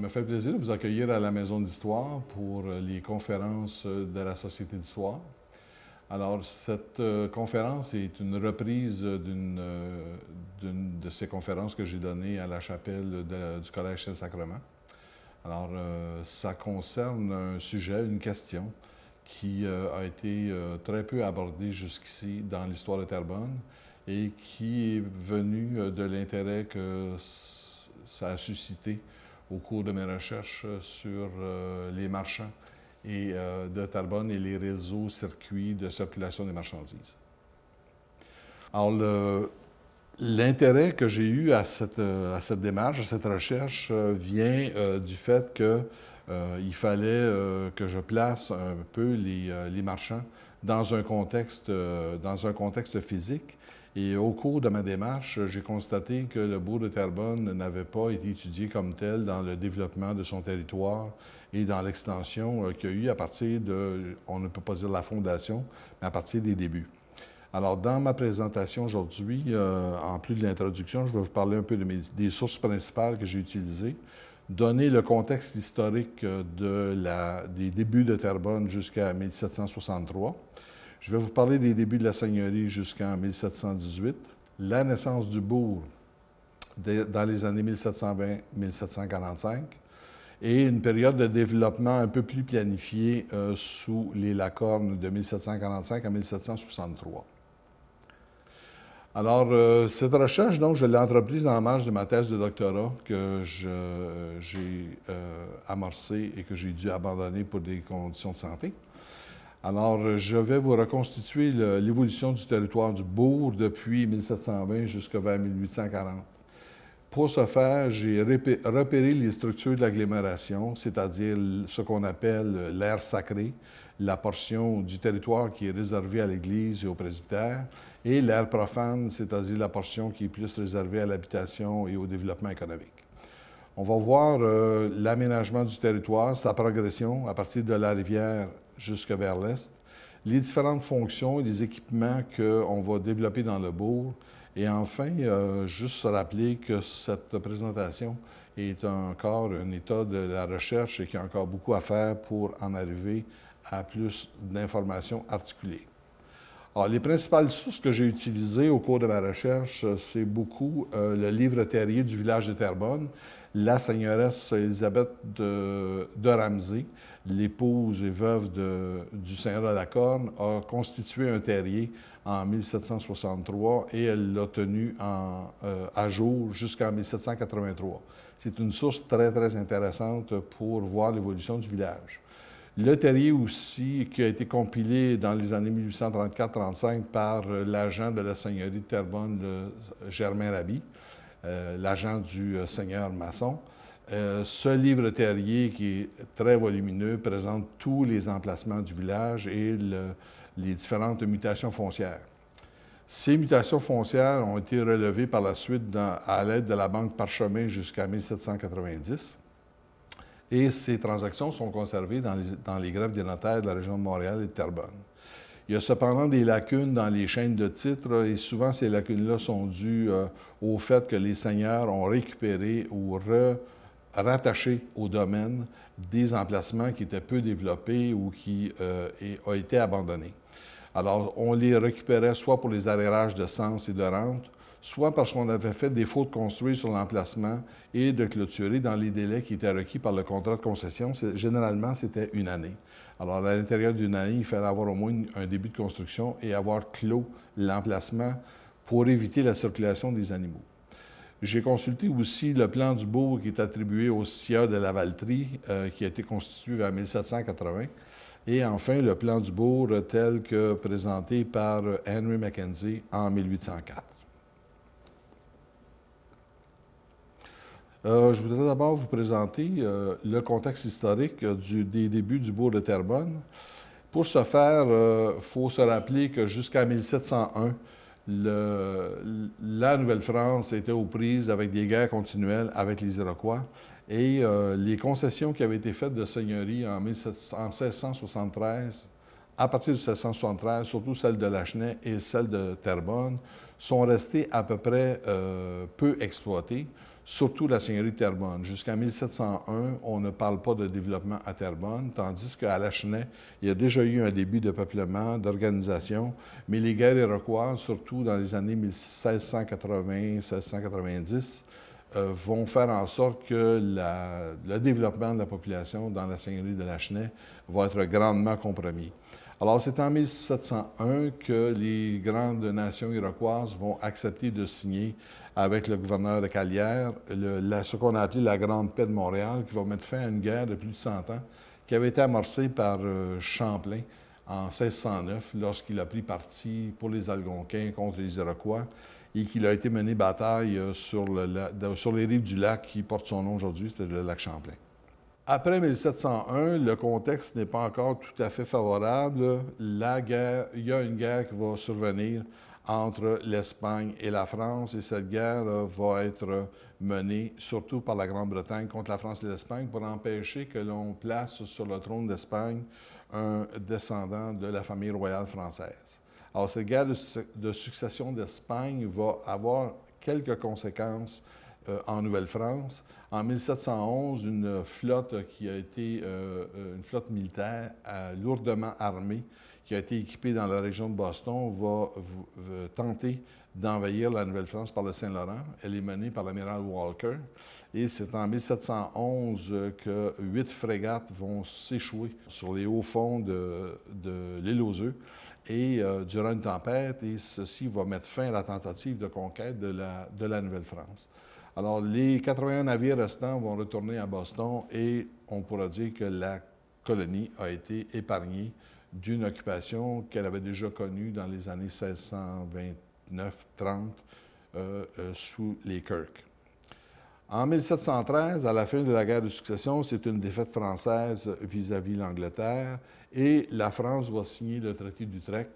me fait plaisir de vous accueillir à la Maison d'Histoire pour euh, les conférences euh, de la Société d'Histoire. Alors, cette euh, conférence est une reprise d'une de ces conférences que j'ai données à la chapelle du Collège Saint-Sacrement. Alors, ça concerne un sujet, une question qui a été très peu abordée jusqu'ici dans l'histoire de Terrebonne et qui est venue de l'intérêt que ça a suscité au cours de mes recherches euh, sur euh, les marchands et, euh, de Tarbonne et les réseaux circuits de circulation des marchandises. Alors, l'intérêt que j'ai eu à cette, à cette, démarche, à cette recherche, vient du fait que il fallait que je place un peu les, les marchands dans un contexte, dans un contexte physique et au cours de ma démarche, j'ai constaté que le bourg de Terrebonne n'avait pas été étudié comme tel dans le développement de son territoire et dans l'extension euh, qu'il y a eu à partir de, on ne peut pas dire la fondation, mais à partir des débuts. Alors, dans ma présentation aujourd'hui, euh, en plus de l'introduction, je vais vous parler un peu des sources principales que j'ai utilisées, donner le contexte historique euh, des débuts de Terrebonne jusqu'à 1763 je vais vous parler des débuts de la seigneurie jusqu'en 1718, la naissance du bourg dans les années 1720-1745 et une période de développement un peu plus planifiée euh, sous les lacornes de 1745 à 1763. Alors, euh, cette recherche, donc, je l'ai entreprise en marge de ma thèse de doctorat que j'ai euh, amorcée et que j'ai dû abandonner pour des conditions de santé. Alors, euh, je vais vous reconstituer l'évolution du territoire du bourg depuis 1720 jusqu'à vers 1840. Pour ce faire, j'ai repéré les structures de l'agglomération, c'est-à-dire ce qu'on appelle euh, l'aire sacré, la portion du territoire qui est réservée à l'Église et au presbytère, et l'aire profane, c'est-à-dire la portion qui est plus réservée à l'habitation et au développement économique. On va voir euh, l'aménagement du territoire, sa progression à partir de la rivière jusque vers l'est, les différentes fonctions et les équipements qu'on va développer dans le bourg. Et enfin, euh, juste se rappeler que cette présentation est encore un état de la recherche et qu'il y a encore beaucoup à faire pour en arriver à plus d'informations articulées. Alors, les principales sources que j'ai utilisées au cours de ma recherche, euh, c'est beaucoup euh, le livre terrier du village de Terbonne, la seigneuresse Elisabeth de, de Ramsey, l'épouse et veuve du seigneur de la corne, a constitué un terrier en 1763 et elle l'a tenu euh, à jour jusqu'en 1783. C'est une source très, très intéressante pour voir l'évolution du village. Le terrier aussi, qui a été compilé dans les années 1834-35 par euh, l'agent de la seigneurie de Terrebonne, Germain Rabi, euh, l'agent du seigneur Masson. Euh, ce livre terrier, qui est très volumineux, présente tous les emplacements du village et les différentes mutations foncières. Ces mutations foncières ont été relevées par la suite à l'aide de la Banque Parchemin jusqu'à 1790. Et ces transactions sont conservées dans les, grèves des notaires de la région de Montréal et de Terrebonne. Il y a cependant des lacunes dans les chaînes de titres et souvent ces lacunes-là sont dues euh, au fait que les seigneurs ont récupéré ou re, rattachés au domaine des emplacements qui étaient peu développés ou qui ont euh, été abandonnés. Alors, on les récupérait soit pour les arrérages de sens et de rente, soit parce qu'on avait fait des fautes construire sur l'emplacement et de clôturer dans les délais qui étaient requis par le contrat de concession. Généralement, c'était une année. Alors, à l'intérieur d'une année, il fallait avoir au moins un début de construction et avoir clos l'emplacement pour éviter la circulation des animaux. J'ai consulté aussi le plan du bourg qui est attribué au SIA de la Valtrie, euh, qui a été constitué vers 1780. Et enfin, le plan du bourg tel que présenté par Henry Mackenzie en 1804. Euh, je voudrais d'abord vous présenter euh, le contexte historique des débuts du bourg de Terrebonne. Pour ce faire, il faut se rappeler que jusqu'à 1701, la Nouvelle-France était aux prises avec des guerres continuelles avec les Iroquois. Et euh, les concessions qui avaient été faites de seigneurie en, 1673, à partir de 1673, surtout celle de Lachenay et celle de Terrebonne, sont restées à peu près euh, peu exploitées surtout la seigneurie de Terrebonne. Jusqu'en 1701, on ne parle pas de développement à Terrebonne, tandis qu'à La il y a déjà eu un début de peuplement, d'organisation, mais les guerres iroquoises, surtout dans les années 1680-1690, euh, vont faire en sorte que le développement de la population dans la seigneurie de La va être grandement compromis. Alors, c'est en 1701 que les grandes nations iroquoises vont accepter de signer avec le gouverneur de Calière, ce qu'on a appelé la Grande Paix de Montréal, qui va mettre fin à une guerre de plus de 100 ans, qui avait été amorcée par euh, Champlain en 1609, lorsqu'il a pris parti pour les Algonquins contre les Iroquois et qu'il a été mené bataille euh, sur, les rives du lac qui porte son nom aujourd'hui, c'est le lac Champlain. Après 1701, le contexte n'est pas encore tout à fait favorable. La guerre, il y a une guerre qui va survenir entre l'Espagne et la France. Et cette guerre euh, va être menée surtout par la Grande-Bretagne contre la France et l'Espagne pour empêcher que l'on place sur le trône d'Espagne un descendant de la famille royale française. Alors, cette guerre de succession d'Espagne va avoir quelques conséquences euh, en Nouvelle-France. En 1711, une flotte qui a été euh, euh, une flotte militaire lourdement armée, qui a été équipée dans la région de Boston, va, tenter d'envahir la Nouvelle-France par le Saint-Laurent. Elle est menée par l'amiral Walker. Et c'est en 1711 que huit frégates vont s'échouer sur les hauts fonds de, l'île aux œufs et durant une tempête, et ceci va mettre fin à la tentative de conquête de la, de la Nouvelle-France. Alors, les 81 navires restants vont retourner à Boston et on pourra dire que la colonie a été épargnée d'une occupation qu'elle avait déjà connue dans les années 1629-30 euh, euh, sous les Kirk. En 1713, à la fin de la guerre de succession, c'est une défaite française vis-à-vis l'Angleterre et la France va signer le traité d'Utrecht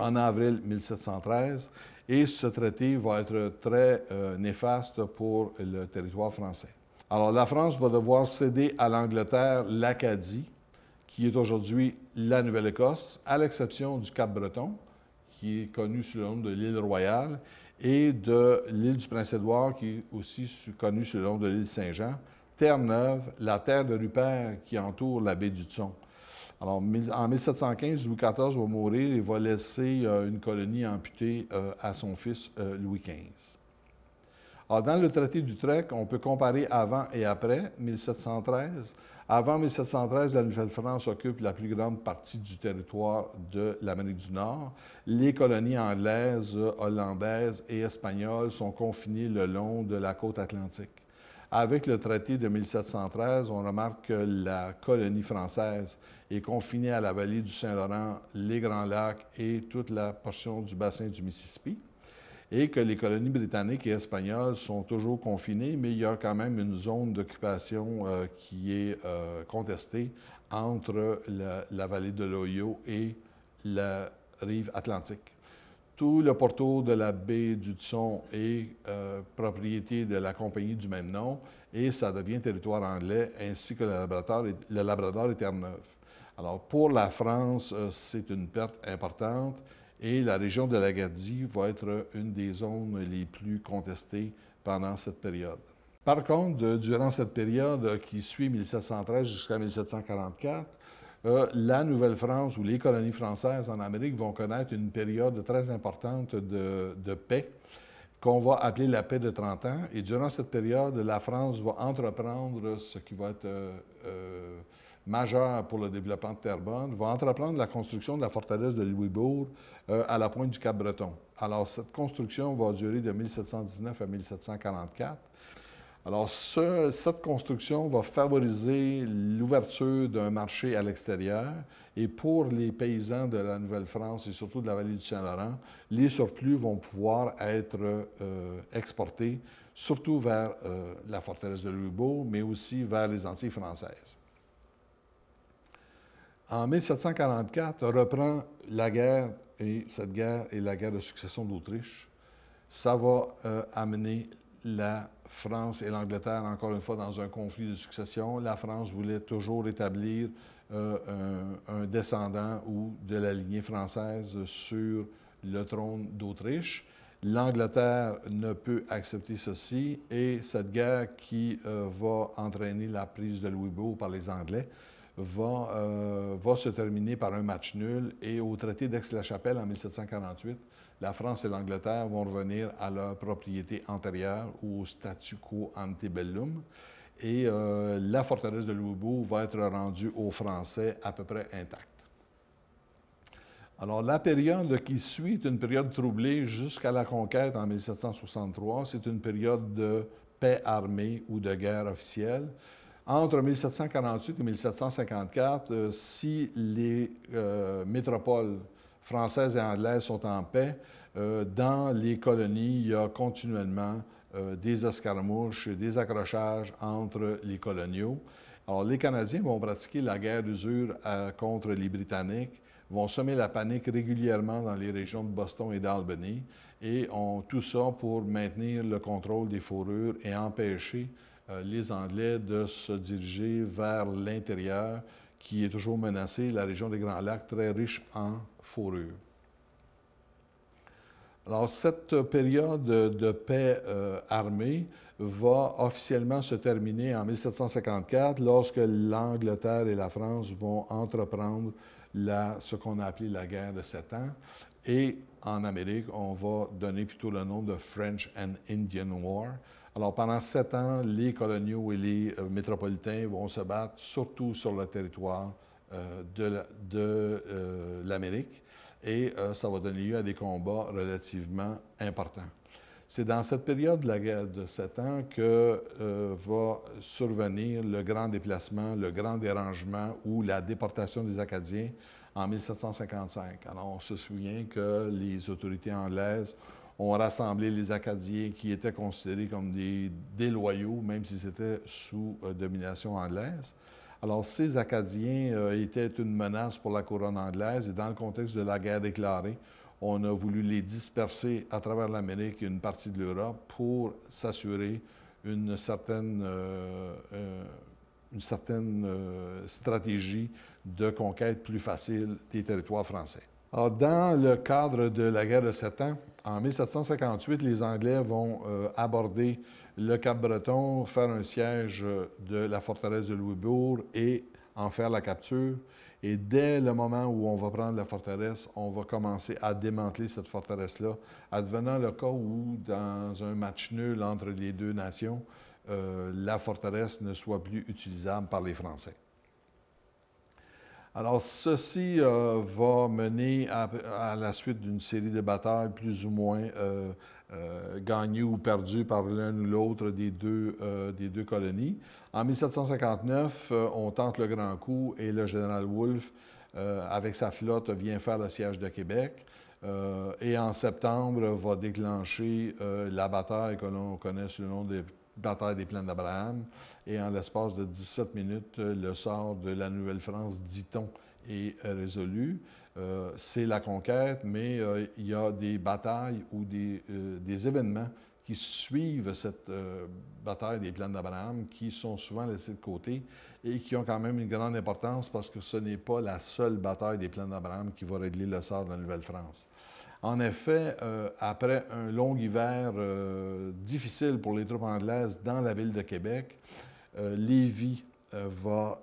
en avril 1713 et ce traité va être très euh, néfaste pour le territoire français. Alors la France va devoir céder à l'Angleterre l'Acadie, qui est aujourd'hui la Nouvelle-Écosse, à l'exception du Cap-Breton, qui est connu sous le nom de l'île Royale, et de l'île du Prince-Édouard, qui est aussi connu sous le nom de l'île Saint-Jean, Terre-Neuve, la terre de Rupert qui entoure la baie du Thon. Alors, en 1715, Louis XIV va mourir et va laisser euh, une colonie amputée euh, à son fils euh, Louis XV. Alors, dans le traité d'Utrecht, on peut comparer avant et après 1713. Avant 1713, la Nouvelle-France occupe la plus grande partie du territoire de l'Amérique du Nord. Les colonies anglaises, hollandaises et espagnoles sont confinées le long de la côte atlantique. Avec le traité de 1713, on remarque que la colonie française est confinée à la vallée du Saint-Laurent, les Grands Lacs et toute la portion du bassin du Mississippi, et que les colonies britanniques et espagnoles sont toujours confinées, mais il y a quand même une zone d'occupation euh, qui est euh, contestée entre la, la vallée de l'Ohio et la rive atlantique. Tout le porto de la baie du Tson est euh, propriété de la compagnie du même nom et ça devient territoire anglais, ainsi que le Labrador et, le Labrador et Terre-Neuve. Alors, pour la France, euh, c'est une perte importante et la région de Lagadie va être une des zones les plus contestées pendant cette période. Par contre, durant cette période qui suit 1713 jusqu'à 1744, euh, la Nouvelle-France ou les colonies françaises en Amérique vont connaître une période très importante de, paix qu'on va appeler la paix de 30 ans. Et durant cette période, la France va entreprendre ce qui va être euh, euh, majeur pour le développement de Terrebonne, va entreprendre la construction de la forteresse de Louisbourg à la pointe du Cap-Breton. Alors, cette construction va durer de 1719 à 1744. Alors, cette construction va favoriser l'ouverture d'un marché à l'extérieur et pour les paysans de la Nouvelle-France et surtout de la vallée du Saint-Laurent, les surplus vont pouvoir être euh, exportés surtout vers euh, la forteresse de Louisbourg, mais aussi vers les Antilles françaises. En 1744 reprend la guerre, et cette guerre est la guerre de succession d'Autriche. Ça va euh, amener la France et l'Angleterre, encore une fois, dans un conflit de succession. La France voulait toujours établir euh, un, descendant ou de la lignée française sur le trône d'Autriche. L'Angleterre ne peut accepter ceci et cette guerre qui euh, va entraîner la prise de Louisbourg par les Anglais va, euh, va se terminer par un match nul et au traité d'Aix-la-Chapelle en 1748, la France et l'Angleterre vont revenir à leur propriété antérieure ou au statu quo antebellum. Et euh, la forteresse de Louisbourg va être rendue aux Français à peu près intacte. Alors, la période qui suit est une période troublée jusqu'à la conquête en 1763. C'est une période de paix armée ou de guerre officielle. Entre 1748 et 1754, euh, si les euh, métropoles françaises et anglaises sont en paix, euh, dans les colonies, il y a continuellement euh, des escarmouches, des accrochages entre les coloniaux. Alors, les Canadiens vont pratiquer la guerre d'usure euh, contre les Britanniques, vont semer la panique régulièrement dans les régions de Boston et d'Albany, et ont tout ça pour maintenir le contrôle des fourrures et empêcher les Anglais de se diriger vers l'intérieur qui est toujours menacée, la région des Grands Lacs, très riche en fourrure. Alors, cette période de paix euh, armée va officiellement se terminer en 1754 lorsque l'Angleterre et la France vont entreprendre ce qu'on a appelé la guerre de Sept ans. Et en Amérique, on va donner plutôt le nom de French and Indian War, alors, pendant sept ans, les coloniaux et les euh, métropolitains vont se battre surtout sur le territoire euh, de euh, l'Amérique et ça va donner lieu à des combats relativement importants. C'est dans cette période de la guerre de sept ans que va survenir le grand déplacement, le grand dérangement ou la déportation des Acadiens en 1755. Alors, on se souvient que les autorités anglaises ont rassemblé les Acadiens qui étaient considérés comme des déloyaux, même si c'était sous euh, domination anglaise. Alors, ces Acadiens euh, étaient une menace pour la couronne anglaise et dans le contexte de la guerre déclarée, on a voulu les disperser à travers l'Amérique et une partie de l'Europe pour s'assurer une certaine euh, stratégie de conquête plus facile des territoires français. Ah, dans le cadre de la guerre de Sept Ans, en 1758, les Anglais vont euh, aborder le Cap-Breton, faire un siège euh, de la forteresse de Louisbourg et en faire la capture. Et dès le moment où on va prendre la forteresse, on va commencer à démanteler cette forteresse-là, advenant le cas où, dans un match nul entre les deux nations, euh, la forteresse ne soit plus utilisable par les Français. Alors, ceci euh, va mener à, la suite d'une série de batailles plus ou moins euh, euh, gagnées ou perdues par l'un ou l'autre des, deux, des deux colonies. En 1759, on tente le grand coup et le général Wolfe, avec sa flotte, vient faire le siège de Québec. et en septembre, va déclencher la bataille que l'on connaît sous le nom de bataille des plaines d'Abraham. Et en l'espace de 17 minutes, le sort de la Nouvelle-France, dit-on, est euh, résolu. Euh, c'est la conquête, mais euh, il y a des batailles ou des, des événements qui suivent cette bataille des plaines d'Abraham, qui sont souvent laissés de côté et qui ont quand même une grande importance parce que ce n'est pas la seule bataille des plaines d'Abraham qui va régler le sort de la Nouvelle-France. En effet, euh, après un long hiver euh, difficile pour les troupes anglaises dans la ville de Québec, euh, Lévis va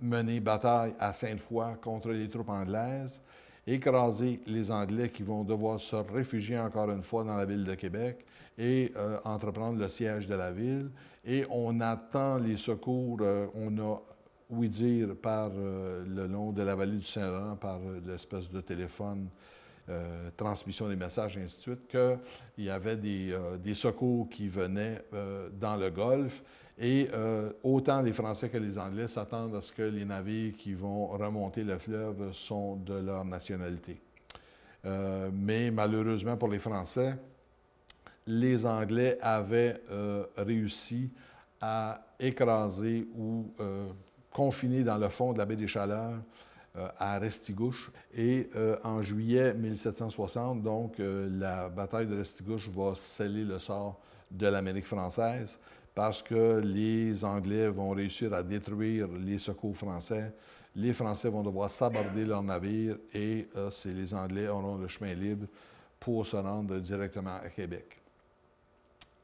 mener bataille à Sainte-Foy contre les troupes anglaises, écraser les Anglais qui vont devoir se réfugier encore une fois dans la ville de Québec et entreprendre le siège de la ville. Et on attend les secours, on a oui-dire par euh, le long de la vallée du Saint-Laurent, par euh, l'espèce de téléphone, euh, transmission des messages, et ainsi de suite, qu'il y avait des, des, secours qui venaient dans le Golfe. Et autant les Français que les Anglais s'attendent à ce que les navires qui vont remonter le fleuve sont de leur nationalité. mais malheureusement pour les Français, les Anglais avaient réussi à écraser ou confiné dans le fond de la baie des Chaleurs euh, à Restigouche. Et euh, en juillet 1760, donc, euh, la bataille de Restigouche va sceller le sort de l'Amérique française parce que les Anglais vont réussir à détruire les secours français. Les Français vont devoir s'aborder leur navire et les Anglais auront le chemin libre pour se rendre directement à Québec.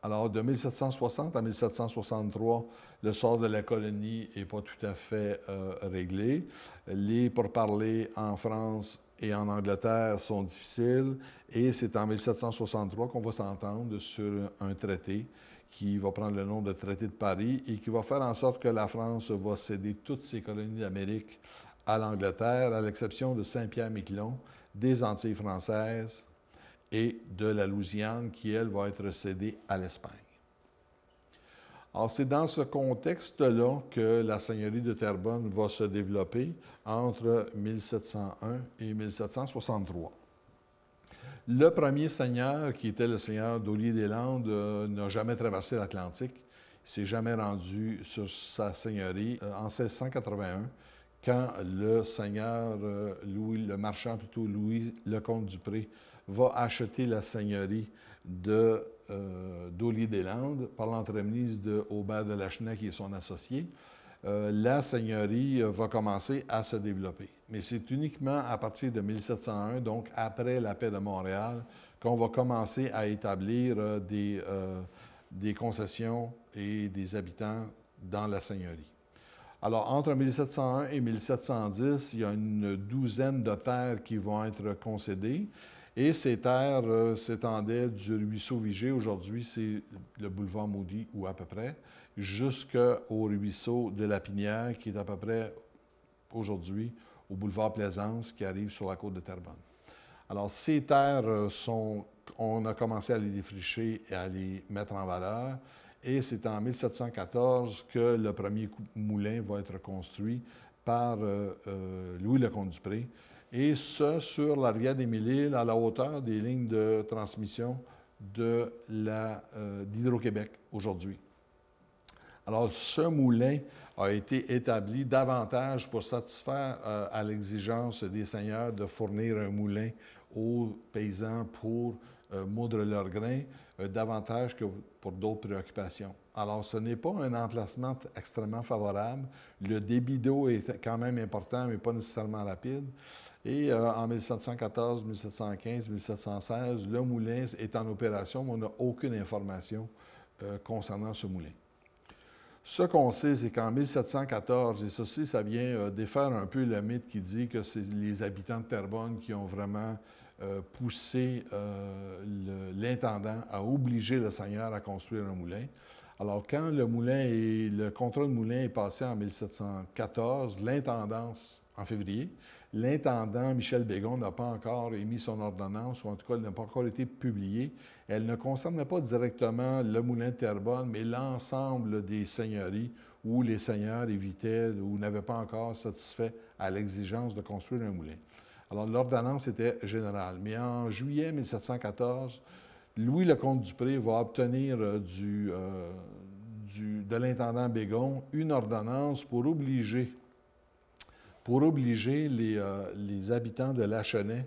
Alors, de 1760 à 1763, le sort de la colonie n'est pas tout à fait euh, réglé. Les pourparlers en France et en Angleterre sont difficiles et c'est en 1763 qu'on va s'entendre sur un traité qui va prendre le nom de Traité de Paris et qui va faire en sorte que la France va céder toutes ses colonies d'Amérique à l'Angleterre, à l'exception de Saint-Pierre-Miquelon, des Antilles françaises, et de la Louisiane qui, elle, va être cédée à l'Espagne. Alors, c'est dans ce contexte-là que la seigneurie de Terrebonne va se développer entre 1701 et 1763. Le premier seigneur, qui était le seigneur d'Olier-des-Landes, euh, n'a jamais traversé l'Atlantique. Il s'est jamais rendu sur sa seigneurie euh, en 1681, quand le seigneur euh, Louis le Marchand, plutôt Louis le Comte du pré va acheter la seigneurie de euh, des landes par l'entremise de Aubert de Lachenay, qui est son associé. Euh, la seigneurie euh, va commencer à se développer. Mais c'est uniquement à partir de 1701, donc après la paix de Montréal, qu'on va commencer à établir des, des concessions et des habitants dans la seigneurie. Alors, entre 1701 et 1710, il y a une douzaine de terres qui vont être concédées. Et ces terres euh, s'étendaient du ruisseau vigé, aujourd'hui c'est le boulevard Maudit ou à peu près, jusqu'au ruisseau de la Pinière qui est à peu près aujourd'hui au boulevard Plaisance qui arrive sur la côte de Terrebonne. Alors ces terres euh, sont, on a commencé à les défricher et à les mettre en valeur. Et c'est en 1714 que le premier moulin va être construit par Louis Le Louis du dupré et ce, sur la rivière des mille à la hauteur des lignes de transmission euh, d'Hydro-Québec aujourd'hui. Alors, ce moulin a été établi davantage pour satisfaire euh, à l'exigence des seigneurs de fournir un moulin aux paysans pour euh, moudre leurs grains, davantage que pour d'autres préoccupations. Alors, ce n'est pas un emplacement extrêmement favorable. Le débit d'eau est quand même important, mais pas nécessairement rapide. Et euh, en 1714, 1715, 1716, le moulin est en opération, mais on n'a aucune information euh, concernant ce moulin. Ce qu'on sait, c'est qu'en 1714, et ceci, ça vient euh, défaire un peu le mythe qui dit que c'est les habitants de Terrebonne qui ont vraiment poussé l'intendant à obliger le seigneur à construire un moulin. Alors, quand le moulin et le contrat de moulin est passé en 1714, l'intendance en février, L'intendant Michel Bégon n'a pas encore émis son ordonnance, ou en tout cas, elle n'a pas encore été publiée. Elle ne concernait pas directement le moulin de Terrebonne, mais l'ensemble des seigneuries où les seigneurs évitaient ou n'avaient pas encore satisfait à l'exigence de construire un moulin. Alors, l'ordonnance était générale. Mais en juillet 1714, Louis le Comte Dupré va obtenir euh, euh, du, de l'intendant Bégon une ordonnance pour obliger pour obliger les, euh, habitants de Lachenay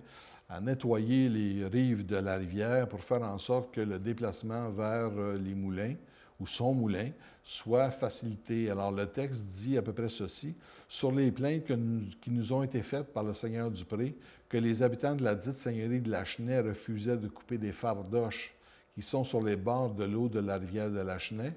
à nettoyer les rives de la rivière pour faire en sorte que le déplacement vers euh, les moulins ou son moulin soit facilité. Alors le texte dit à peu près ceci, sur les plaintes qui nous ont été faites par le seigneur Dupré, que les habitants de la dite seigneurie de Lachenay refusaient de couper des fardoches qui sont sur les bords de l'eau de la rivière de Lachenay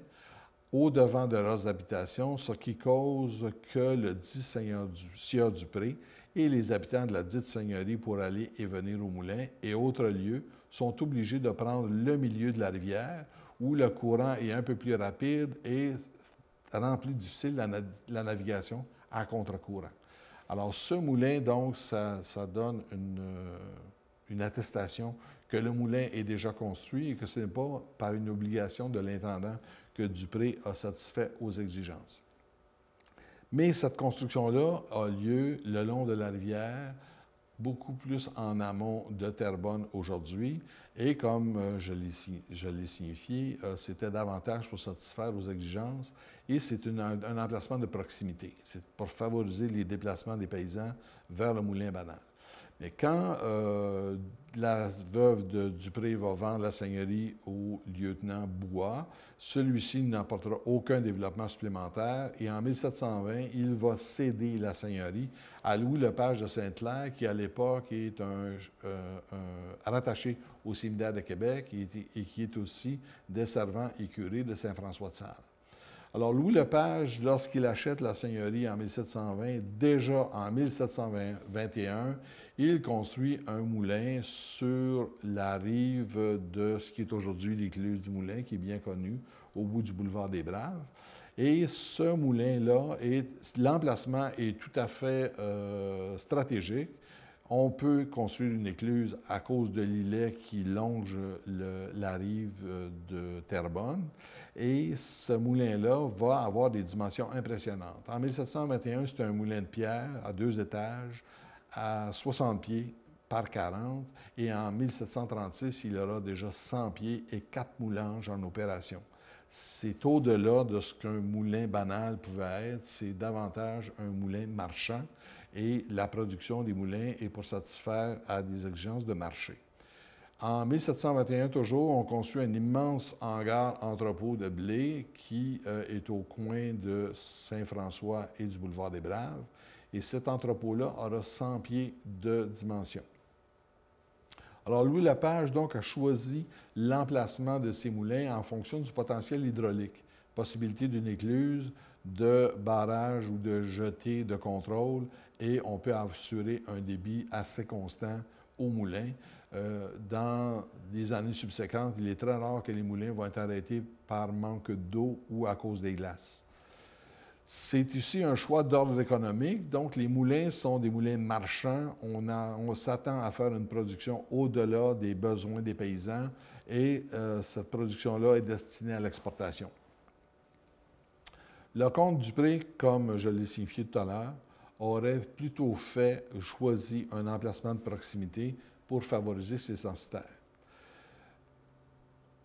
au-devant de leurs habitations, ce qui cause que le dit seigneur du, sieur du pré et les habitants de la dite seigneurie pour aller et venir au moulin et autres lieux sont obligés de prendre le milieu de la rivière où le courant est un peu plus rapide et rend plus difficile la, navigation à contre-courant. Alors, ce moulin, donc, ça, donne une, une attestation que le moulin est déjà construit et que ce n'est pas par une obligation de l'intendant que Dupré a satisfait aux exigences. Mais cette construction-là a lieu le long de la rivière, beaucoup plus en amont de Terrebonne aujourd'hui. Et comme euh, je l'ai signifié, euh, c'était davantage pour satisfaire aux exigences et c'est un emplacement de proximité. C'est pour favoriser les déplacements des paysans vers le moulin banal. Mais quand euh, la veuve de Dupré va vendre la seigneurie au lieutenant Bois, celui-ci n'apportera aucun développement supplémentaire et en 1720, il va céder la seigneurie à Louis Lepage de Sainte-Claire, qui à l'époque est euh, un, rattaché au séminaire de Québec et, qui est aussi desservant et curé de Saint-François de Sales. Alors, Louis Lepage, lorsqu'il achète la seigneurie en 1720, déjà en 1721, il construit un moulin sur la rive de ce qui est aujourd'hui l'écluse du moulin, qui est bien connue, au bout du boulevard des Braves. Et ce moulin-là, l'emplacement est tout à fait euh, stratégique. On peut construire une écluse à cause de l'îlet qui longe la rive euh, de Terrebonne. Et ce moulin-là va avoir des dimensions impressionnantes. En 1721, c'est un moulin de pierre à deux étages, à 60 pieds par 40. Et en 1736, il aura déjà 100 pieds et quatre moulanges en opération. C'est au-delà de ce qu'un moulin banal pouvait être. C'est davantage un moulin marchand et la production des moulins est pour satisfaire à des exigences de marché. En 1721, toujours, on construit un immense hangar entrepôt de blé qui euh, est au coin de Saint-François et du boulevard des Braves. Et cet entrepôt-là aura 100 pieds de dimension. Alors, Louis Lepage, donc, a choisi l'emplacement de ces moulins en fonction du potentiel hydraulique, possibilité d'une écluse, de barrage ou de jetée de contrôle, et on peut assurer un débit assez constant au moulin. Euh, dans des années subséquentes, il est très rare que les moulins vont être arrêtés par manque d'eau ou à cause des glaces. C'est ici un choix d'ordre économique, donc les moulins sont des moulins marchands. On, s'attend à faire une production au-delà des besoins des paysans et euh, cette production-là est destinée à l'exportation. Le comte Dupré, comme je l'ai signifié tout à l'heure, aurait plutôt fait, choisir un emplacement de proximité pour favoriser ces censitaires.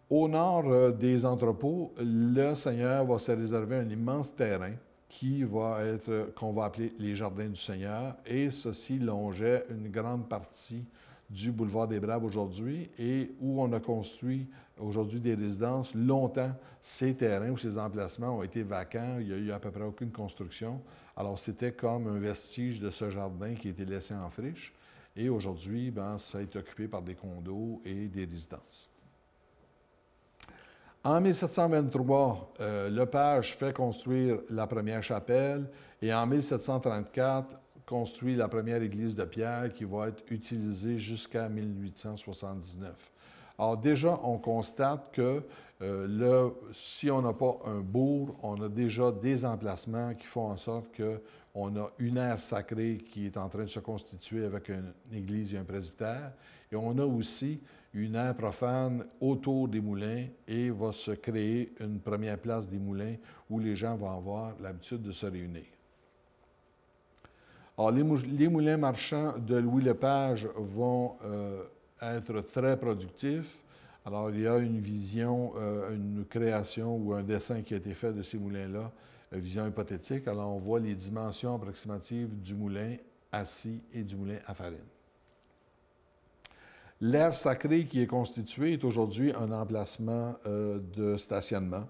Au nord euh, des entrepôts, le Seigneur va se réserver un immense terrain qui va être euh, qu'on va appeler les jardins du Seigneur et ceci longeait une grande partie du boulevard des Braves aujourd'hui et où on a construit aujourd'hui des résidences. Longtemps, ces terrains ou ces emplacements ont été vacants. Il n'y a eu à peu près aucune construction. Alors, c'était comme un vestige de ce jardin qui était laissé en friche. Et aujourd'hui, ben, ça est occupé par des condos et des résidences. En 1723, euh, Lepage fait construire la première chapelle et en 1734, construit la première église de pierre qui va être utilisée jusqu'à 1879. Alors déjà, on constate que euh, le, si on n'a pas un bourg, on a déjà des emplacements qui font en sorte que on a une aire sacrée qui est en train de se constituer avec une église et un presbytère. Et on a aussi une aire profane autour des moulins et va se créer une première place des moulins où les gens vont avoir l'habitude de se réunir. Alors, les, moulins marchands de Louis Lepage vont euh, être très productifs. Alors, il y a une vision, euh, une création ou un dessin qui a été fait de ces moulins-là euh, vision hypothétique. Alors, on voit les dimensions approximatives du moulin à scie et du moulin à farine. L'aire sacrée qui est constituée est aujourd'hui un emplacement euh, de stationnement.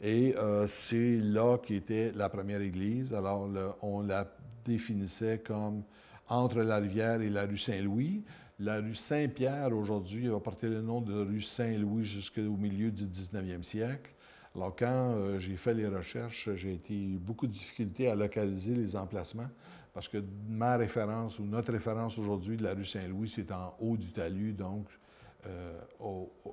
Et euh, c'est là qu'était la première église. Alors, on la définissait comme entre la rivière et la rue Saint-Louis. La rue Saint-Pierre, aujourd'hui, va porter le nom de rue Saint-Louis jusqu'au milieu du 19e siècle. Alors, quand euh, j'ai fait les recherches, j'ai été beaucoup de difficultés à localiser les emplacements parce que ma référence ou notre référence aujourd'hui de la rue Saint-Louis, c'est en haut du talus, donc euh,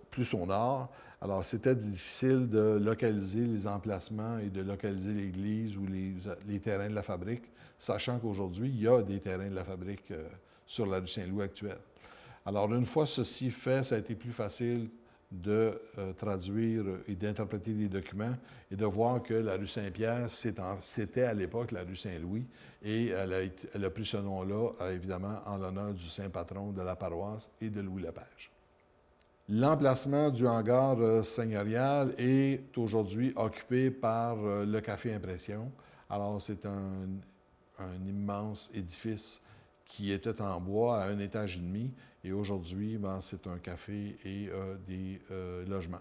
plus au nord. Alors, c'était difficile de localiser les emplacements et de localiser l'église ou les, terrains de la fabrique, sachant qu'aujourd'hui, il y a des terrains de la fabrique euh, sur la rue Saint-Louis actuelle. Alors, une fois ceci fait, ça a été plus facile de euh, traduire et d'interpréter des documents et de voir que la rue Saint-Pierre, c'était à l'époque la rue Saint-Louis et elle a, pris ce nom-là, euh, évidemment, en l'honneur du saint patron de la paroisse et de Louis Lepage. L'emplacement du hangar euh, seigneurial est aujourd'hui occupé par le Café Impression. Alors, c'est un immense édifice qui était en bois à un étage et demi et aujourd'hui, ben, c'est un café et euh, des euh, logements.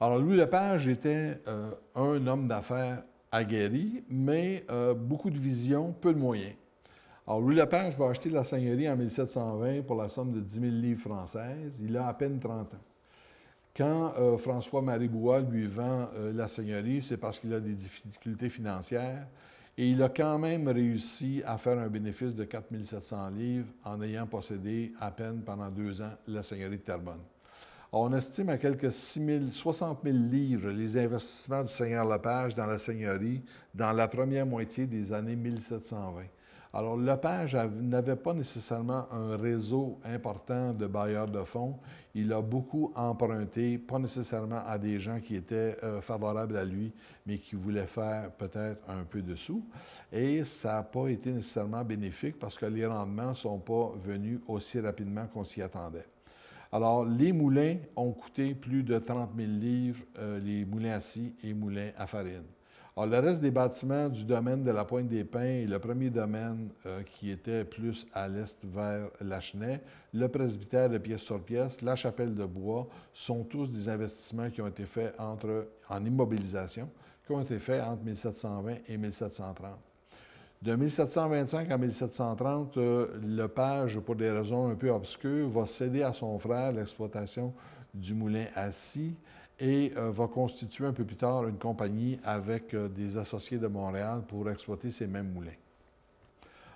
Alors, Louis Lepage était euh, un homme d'affaires aguerri, mais beaucoup de vision, peu de moyens. Alors, Louis Lepage va acheter la seigneurie en 1720 pour la somme de 10 000 livres françaises. Il a à peine 30 ans. Quand François-Marie lui vend la seigneurie, c'est parce qu'il a des difficultés financières. Et il a quand même réussi à faire un bénéfice de 4 700 livres en ayant possédé à peine pendant deux ans la seigneurie de Terrebonne. On estime à quelques 60 000 livres les investissements du seigneur Lepage dans la seigneurie dans la première moitié des années 1720. Alors, Lepage n'avait pas nécessairement un réseau important de bailleurs de fonds. Il a beaucoup emprunté, pas nécessairement à des gens qui étaient euh, favorables à lui, mais qui voulaient faire peut-être un peu de sous. Et ça n'a pas été nécessairement bénéfique parce que les rendements ne sont pas venus aussi rapidement qu'on s'y attendait. Alors, les moulins ont coûté plus de 30 000 livres, euh, les moulins à scie et moulins à farine le reste des bâtiments du domaine de la Pointe des Pins et le premier domaine euh, qui était plus à l'est vers Lachenay, le presbytère de pièce sur pièce, la chapelle de bois, sont tous des investissements qui ont été faits entre, en immobilisation, qui ont été faits entre 1720 et 1730. De 1725 à 1730, Lepage, euh, le page, pour des raisons un peu obscures, va céder à son frère l'exploitation du moulin assis et euh, va constituer un peu plus tard une compagnie avec euh, des associés de Montréal pour exploiter ces mêmes moulins.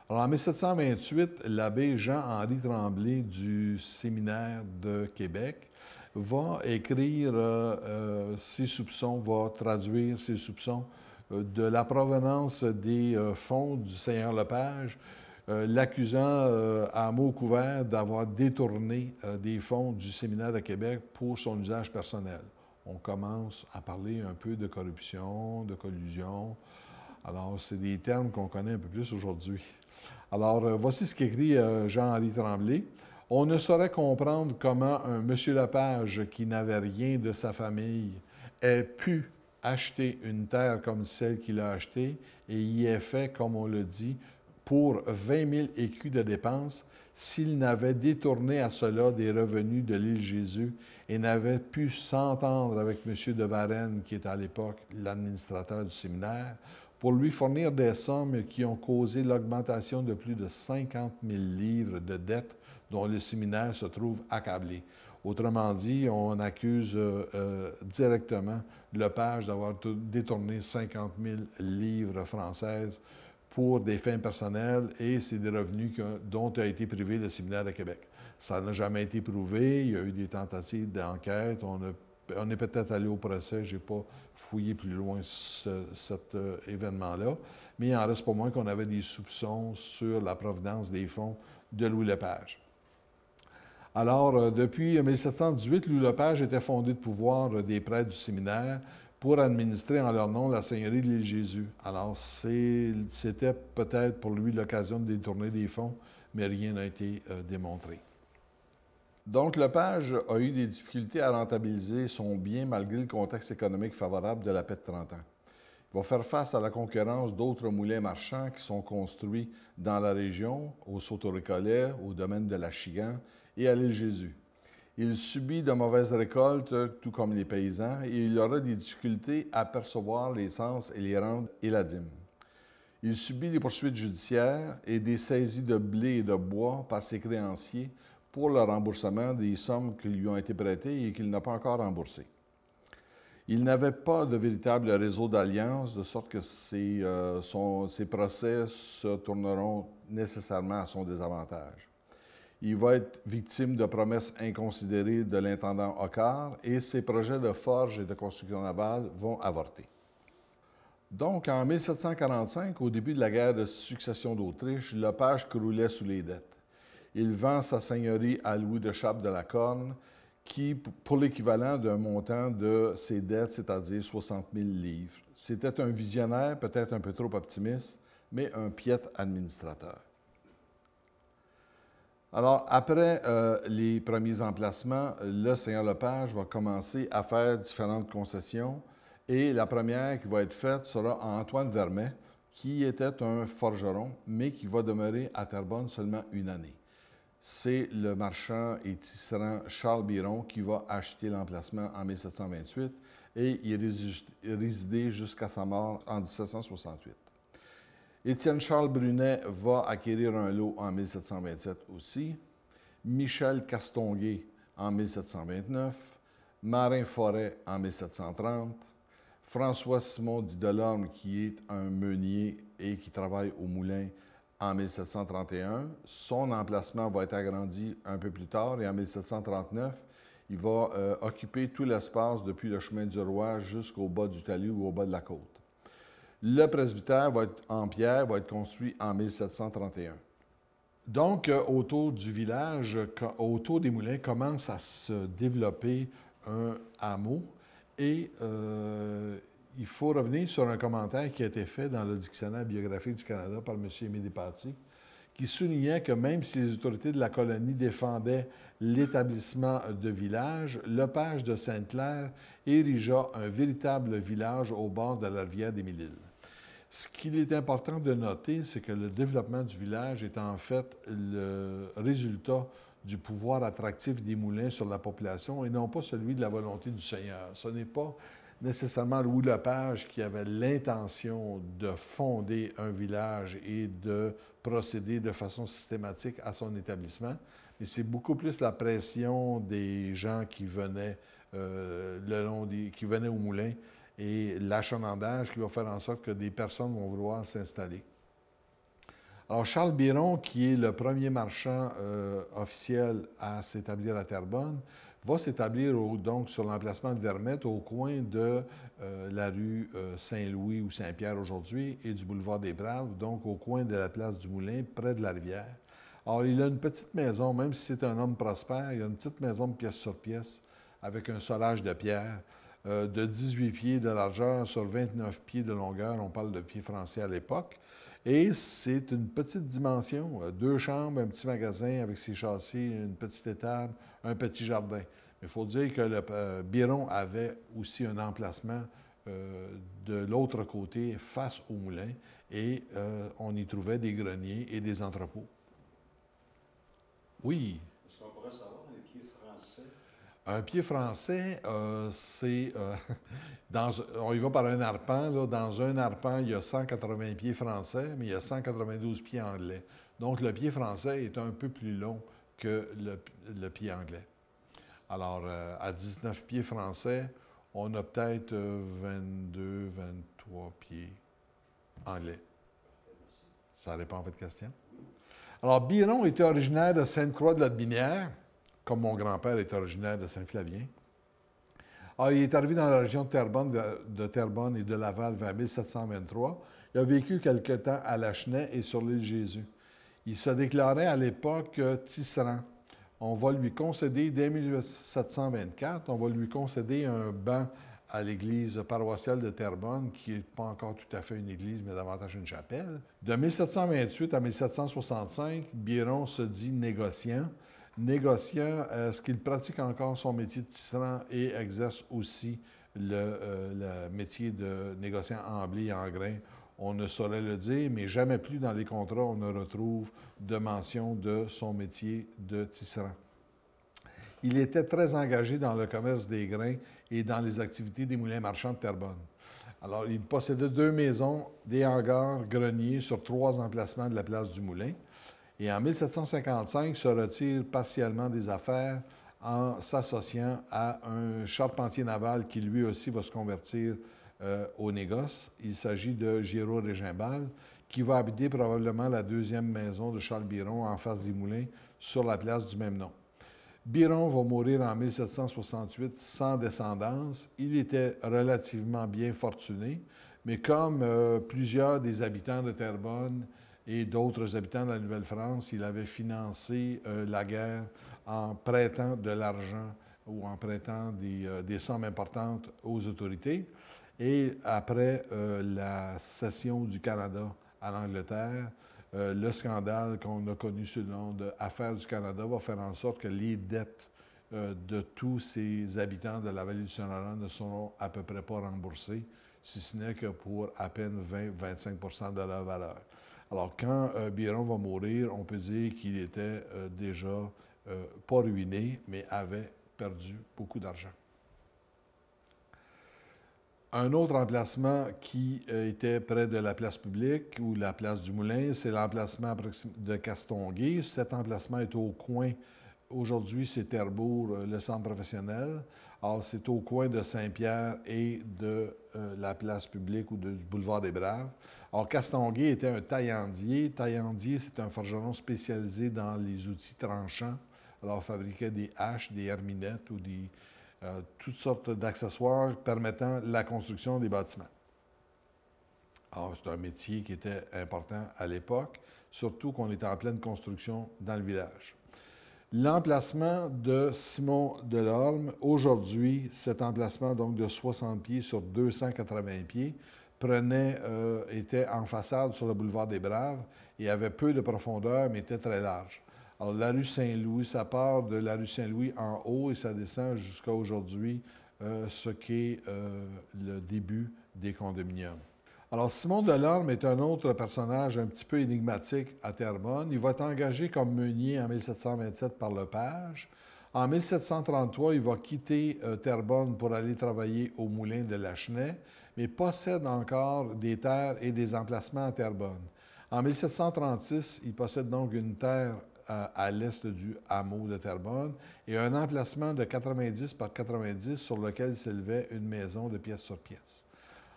Alors, en 1728, l'abbé Jean-Henri Tremblay du séminaire de Québec va écrire euh, ses soupçons, va traduire ses soupçons de la provenance des fonds du Seigneur Lepage, l'accusant à mots couverts d'avoir détourné des fonds du séminaire de Québec pour son usage personnel on commence à parler un peu de corruption, de collusion. Alors, c'est des termes qu'on connaît un peu plus aujourd'hui. Alors, euh, voici ce qu'écrit euh, Jean-Henri Tremblay. On ne saurait comprendre comment un monsieur Lapage qui n'avait rien de sa famille ait pu acheter une terre comme celle qu'il a achetée et y ait fait, comme on le dit, pour 20 000 écus de dépenses s'il n'avait détourné à cela des revenus de l'île Jésus et n'avait pu s'entendre avec M. de Varenne, qui est à l'époque l'administrateur du séminaire, pour lui fournir des sommes qui ont causé l'augmentation de plus de 50 000 livres de dettes dont le séminaire se trouve accablé. Autrement dit, on accuse euh, euh, directement le d'avoir détourné 50 000 livres françaises pour des fins personnelles et c'est des revenus dont a été privé le séminaire de Québec. Ça n'a jamais été prouvé. Il y a eu des tentatives d'enquête. On, on, est peut-être allé au procès. Je n'ai pas fouillé plus loin cet euh, événement-là. Mais il en reste pour moins qu'on avait des soupçons sur la provenance des fonds de Louis Lepage. Alors, euh, depuis 1718, Louis Lepage était fondé de pouvoir euh, des prêts du séminaire pour administrer en leur nom la Seigneurie de l'île Jésus. Alors, c'était peut-être pour lui l'occasion de détourner des fonds, mais rien n'a été euh, démontré. Donc, Lepage a eu des difficultés à rentabiliser son bien malgré le contexte économique favorable de la paix de 30 ans. Il va faire face à la concurrence d'autres moulins marchands qui sont construits dans la région, au Sotoricolet, au domaine de la Chigan et à l'île Jésus il subit de mauvaises récoltes, tout comme les paysans, et il aura des difficultés à percevoir les sens et les rentes et la dîme. Il subit des poursuites judiciaires et des saisies de blé et de bois par ses créanciers pour le remboursement des sommes qui lui ont été prêtées et qu'il n'a pas encore remboursées. Il n'avait pas de véritable réseau d'alliance, de sorte que ses, euh, ses procès se tourneront nécessairement à son désavantage il va être victime de promesses inconsidérées de l'intendant Ocar et ses projets de forge et de construction navale vont avorter. Donc, en 1745, au début de la guerre de succession d'Autriche, Lepage croulait sous les dettes. Il vend sa seigneurie à Louis de Chape de la Corne, qui, pour l'équivalent d'un montant de ses dettes, c'est-à-dire 60 000 livres. C'était un visionnaire, peut-être un peu trop optimiste, mais un piètre administrateur. Alors, après euh, les premiers emplacements, le Seigneur Lepage va commencer à faire différentes concessions. Et la première qui va être faite sera à Antoine Vermet, qui était un forgeron, mais qui va demeurer à Terrebonne seulement une année. C'est le marchand et tisserand Charles Biron qui va acheter l'emplacement en 1728 et y résider jusqu'à sa mort en 1768. Étienne-Charles Brunet va acquérir un lot en 1727 aussi. Michel Castonguay en 1729. Marin Forêt en 1730. François Simon Didelorme, qui est un meunier et qui travaille au moulin en 1731. Son emplacement va être agrandi un peu plus tard et en 1739, il va euh, occuper tout l'espace depuis le chemin du roi jusqu'au bas du talus ou au bas de la côte. Le presbytère va être en pierre, va être construit en 1731. Donc, euh, autour du village, autour des moulins, commence à se développer un hameau et euh, il faut revenir sur un commentaire qui a été fait dans le Dictionnaire biographique du Canada par M. Émile Paty, qui soulignait que même si les autorités de la colonie défendaient l'établissement de village, le page de Sainte-Claire érigea un véritable village au bord de la rivière des Mille-Îles. Ce qu'il est important de noter, c'est que le développement du village est en fait le résultat du pouvoir attractif des moulins sur la population et non pas celui de la volonté du Seigneur. Ce n'est pas nécessairement Louis Lepage qui avait l'intention de fonder un village et de procéder de façon systématique à son établissement, mais c'est beaucoup plus la pression des gens qui venaient euh, le long qui venaient au moulin et l'achalandage qui va faire en sorte que des personnes vont vouloir s'installer. Alors, Charles Biron, qui est le premier marchand euh, officiel à s'établir à Terrebonne, va s'établir donc sur l'emplacement de Vermette, au coin de euh, la rue euh, Saint-Louis ou Saint-Pierre aujourd'hui et du boulevard des Braves, donc au coin de la place du Moulin, près de la rivière. Alors, il a une petite maison, même si c'est un homme prospère, il a une petite maison de pièce sur pièce avec un solage de pierre euh, de 18 pieds de largeur sur 29 pieds de longueur. On parle de pieds français à l'époque. Et c'est une petite dimension, euh, deux chambres, un petit magasin avec ses châssis, une petite étable, un petit jardin. Il faut dire que le euh, Biron avait aussi un emplacement de l'autre côté, face au moulin, et on y trouvait des greniers et des entrepôts. Oui. Un pied français, euh, c'est. Euh, on y va par un arpent. Dans un arpent, il y a 180 pieds français, mais il y a 192 pieds anglais. Donc, le pied français est un peu plus long que le, pied anglais. Alors, euh, à 19 pieds français, on a peut-être 22, 23 pieds anglais. Ça répond à votre question? Alors, Biron était originaire de Sainte-Croix-de-la-Binière comme mon grand-père est originaire de Saint-Flavien. Ah, il est arrivé dans la région de Terbonne et de Laval vers 1723. Il a vécu quelque temps à Lachenay et sur l'île Jésus. Il se déclarait à l'époque euh, tisserand. On va lui concéder, dès 1724, on va lui concéder un banc à l'église paroissiale de Terbonne, qui n'est pas encore tout à fait une église, mais davantage une chapelle. De 1728 à 1765, Biron se dit négociant négociant, est-ce euh, qu'il pratique encore son métier de tisserand et exerce aussi euh, le, métier de négociant en blé et en grain? On ne saurait le dire, mais jamais plus dans les contrats, on ne retrouve de mention de son métier de tisserand. Il était très engagé dans le commerce des grains et dans les activités des moulins marchands de Terrebonne. Alors, il possédait deux maisons, des hangars, greniers sur trois emplacements de la place du Moulin et en 1755 se retire partiellement des affaires en s'associant à un charpentier naval qui lui aussi va se convertir euh, au négoce. Il s'agit de Giraud Régimbal, qui va habiter probablement la deuxième maison de Charles Biron en face des Moulins, sur la place du même nom. Biron va mourir en 1768 sans descendance. Il était relativement bien fortuné, mais comme euh, plusieurs des habitants de Terrebonne, et d'autres habitants de la Nouvelle-France, il avait financé euh, la guerre en prêtant de l'argent ou en prêtant des, euh, sommes importantes aux autorités. Et après euh, la cession du Canada à l'Angleterre, le scandale qu'on a connu sous le nom de du Canada va faire en sorte que les dettes de tous ces habitants de la vallée du Saint-Laurent ne seront à peu près pas remboursées, si ce n'est que pour à peine 20-25 de leur valeur. Alors, quand euh, Biron va mourir, on peut dire qu'il était euh, déjà euh, pas ruiné, mais avait perdu beaucoup d'argent. Un autre emplacement qui était près de la place publique ou la place du Moulin, c'est l'emplacement de Castonguay. Cet emplacement est au coin, aujourd'hui c'est Terbourg, le centre professionnel. Alors c'est au coin de Saint-Pierre et de la place publique ou du boulevard des Braves. Alors, Castonguay était un taillandier. Taillandier, c'est un forgeron spécialisé dans les outils tranchants. Alors, fabriquait des haches, des herminettes ou euh, toutes sortes d'accessoires permettant la construction des bâtiments. Alors, c'est un métier qui était important à l'époque, surtout qu'on était en pleine construction dans le village. L'emplacement de Simon Delorme, aujourd'hui, cet emplacement donc de 60 pieds sur 280 pieds, prenait, euh, était en façade sur le boulevard des Braves et avait peu de profondeur, mais était très large. Alors, la rue Saint-Louis, ça part de la rue Saint-Louis en haut et ça descend jusqu'à aujourd'hui, euh, ce qu'est est euh, le début des condominiums. Alors, Simon Delorme est un autre personnage un petit peu énigmatique à Terrebonne. Il va être engagé comme meunier en 1727 par Lepage. En 1733, il va quitter Terbonne Terrebonne pour aller travailler au moulin de Lachenay mais possède encore des terres et des emplacements à Terrebonne. En 1736, il possède donc une terre euh, à, l'est du hameau de Terrebonne et un emplacement de 90 par 90 sur lequel s'élevait une maison de pièce sur pièce.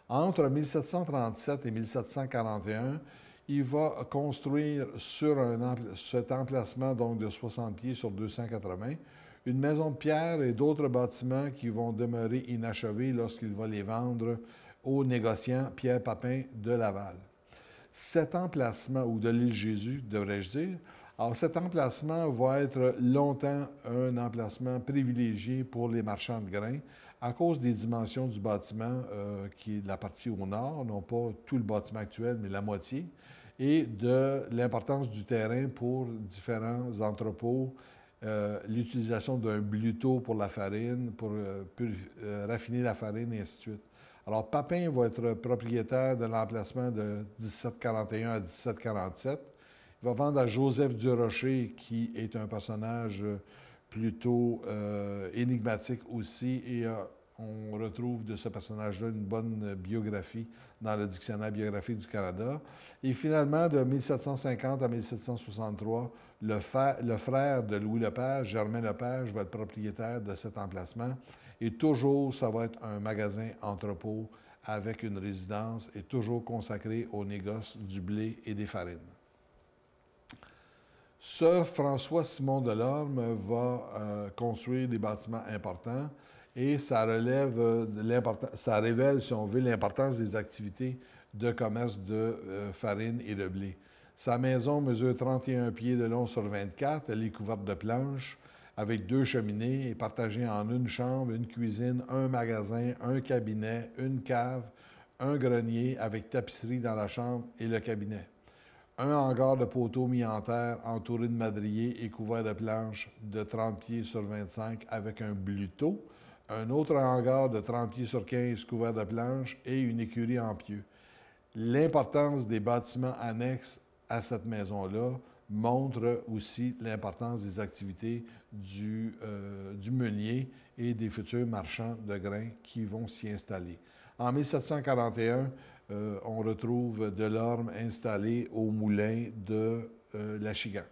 Entre 1737 et 1741, il va construire sur un, cet emplacement donc de 60 pieds sur 280 une maison de pierre et d'autres bâtiments qui vont demeurer inachevés lorsqu'il va les vendre au négociant Pierre Papin de Laval. Cet emplacement, ou de l'île Jésus, devrais-je dire, alors cet emplacement va être longtemps un emplacement privilégié pour les marchands de grains à cause des dimensions du bâtiment, euh, qui est la partie au nord, non pas tout le bâtiment actuel, mais la moitié, et de l'importance du terrain pour différents entrepôts euh, l'utilisation d'un bluto pour la farine, pour euh, raffiner la farine, et ainsi de suite. Alors, Papin va être propriétaire de l'emplacement de 1741 à 1747. Il va vendre à Joseph Durocher, qui est un personnage plutôt euh, énigmatique aussi, et euh, on retrouve de ce personnage-là une bonne biographie dans le dictionnaire biographique du Canada. Et finalement, de 1750 à 1763, le, le frère de Louis Lepage, Germain Lepage, va être propriétaire de cet emplacement. Et toujours, ça va être un magasin entrepôt avec une résidence et toujours consacré au négoce du blé et des farines. Ce François-Simon Delorme va euh, construire des bâtiments importants et euh, ça révèle, si on veut, l'importance des activités de commerce de euh, farine et de blé. Sa maison mesure 31 pieds de long sur 24, elle est couverte de planches avec deux cheminées et partagé en une chambre, une cuisine, un magasin, un cabinet, une cave, un grenier avec tapisserie dans la chambre et le cabinet. Un hangar de poteaux mis en terre, entouré de madriers et couvert de planches de 30 pieds sur 25 avec un bluteau. Un autre hangar de 30 pieds sur 15 couvert de planches et une écurie en pieux. L'importance des bâtiments annexes à cette maison-là, montre aussi l'importance des activités du, euh, du, meunier et des futurs marchands de grains qui vont s'y installer. En 1741, euh, on retrouve de Delorme installé au moulin de euh, la Chigan.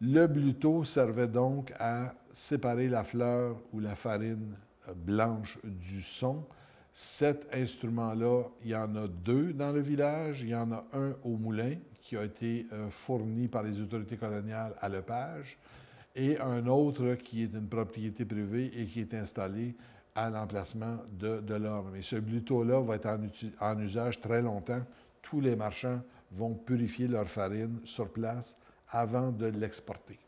Le bluto servait donc à séparer la fleur ou la farine blanche du son. Cet instrument-là, il y en a deux dans le village, il y en a un au moulin, qui a été euh, fourni par les autorités coloniales à Lepage, et un autre qui est une propriété privée et qui est installé à l'emplacement de, de l'orme. Et ce buto là va être en, en, usage très longtemps. Tous les marchands vont purifier leur farine sur place avant de l'exporter.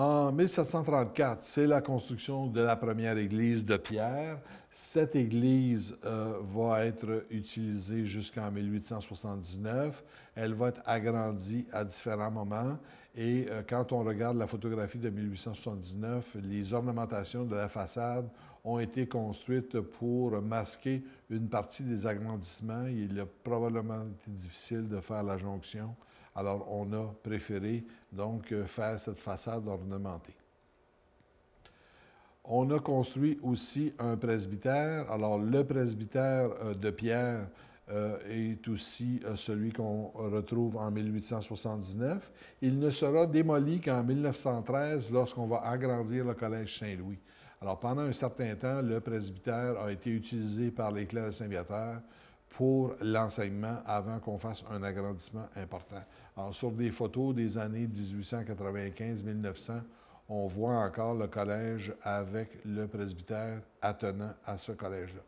En 1734, c'est la construction de la première église de pierre. Cette église euh, va être utilisée jusqu'en 1879. Elle va être agrandie à différents moments. Et euh, quand on regarde la photographie de 1879, les ornementations de la façade ont été construites pour masquer une partie des agrandissements. Il a probablement été difficile de faire la jonction alors, on a préféré donc euh, faire cette façade ornementée. On a construit aussi un presbytère. Alors, le presbytère euh, de pierre euh, est aussi celui qu'on retrouve en 1879. Il ne sera démoli qu'en 1913 lorsqu'on va agrandir le Collège Saint-Louis. Alors, pendant un certain temps, le presbytère a été utilisé par les clercs de Saint-Viateur pour l'enseignement avant qu'on fasse un agrandissement important. Alors, sur des photos des années 1895-1900, on voit encore le collège avec le presbytère attenant à ce collège-là.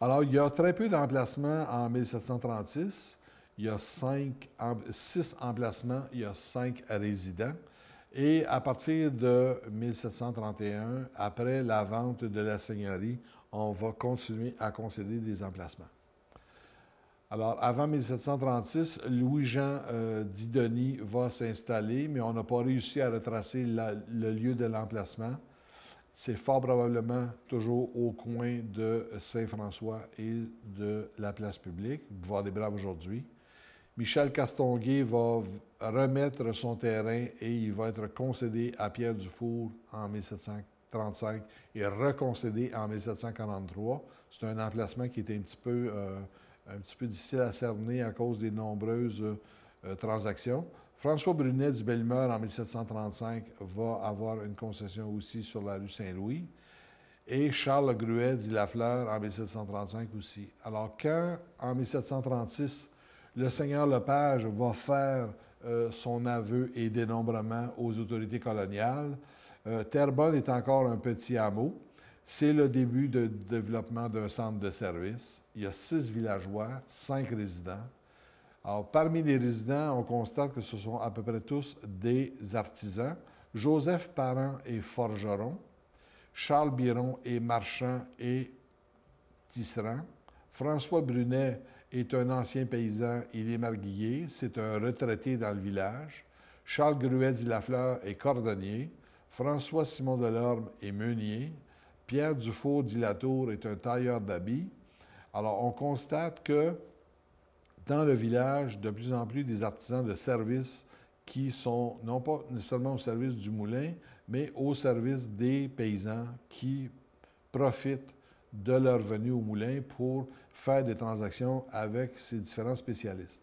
Alors, il y a très peu d'emplacements en 1736. Il y a six emplacements, il y a cinq résidents. Et à partir de 1731, après la vente de la seigneurie, on va continuer à concéder des emplacements. Alors, avant 1736, Louis-Jean euh, va s'installer, mais on n'a pas réussi à retracer le lieu de l'emplacement. C'est fort probablement toujours au coin de Saint-François et de la place publique, voir des Braves aujourd'hui. Michel Castonguay va remettre son terrain et il va être concédé à Pierre Dufour en 1735 et reconcédé en 1743. C'est un emplacement qui était un petit peu... Euh, un petit peu difficile à cerner à cause des nombreuses euh, transactions. François Brunet du Bellemeur, en 1735, va avoir une concession aussi sur la rue Saint-Louis. Et Charles Gruet dit Lafleur en 1735 aussi. Alors, quand, en 1736, le seigneur Lepage va faire euh, son aveu et dénombrement aux autorités coloniales, Terbonne euh, Terrebonne est encore un petit hameau. C'est le début de développement d'un centre de service. Il y a six villageois, cinq résidents. Alors, parmi les résidents, on constate que ce sont à peu près tous des artisans. Joseph Parent est forgeron, Charles Biron est marchand et tisserand, François Brunet est un ancien paysan, il est marguillier, c'est un retraité dans le village, Charles Gruet dilafleur Lafleur est cordonnier, François Simon Delorme est meunier, Pierre dufour d'Île-à-Tour est un tailleur d'habits. Alors, on constate que dans le village, de plus en plus des artisans de service qui sont non pas nécessairement au service du moulin, mais au service des paysans qui profitent de leur venue au moulin pour faire des transactions avec ces différents spécialistes.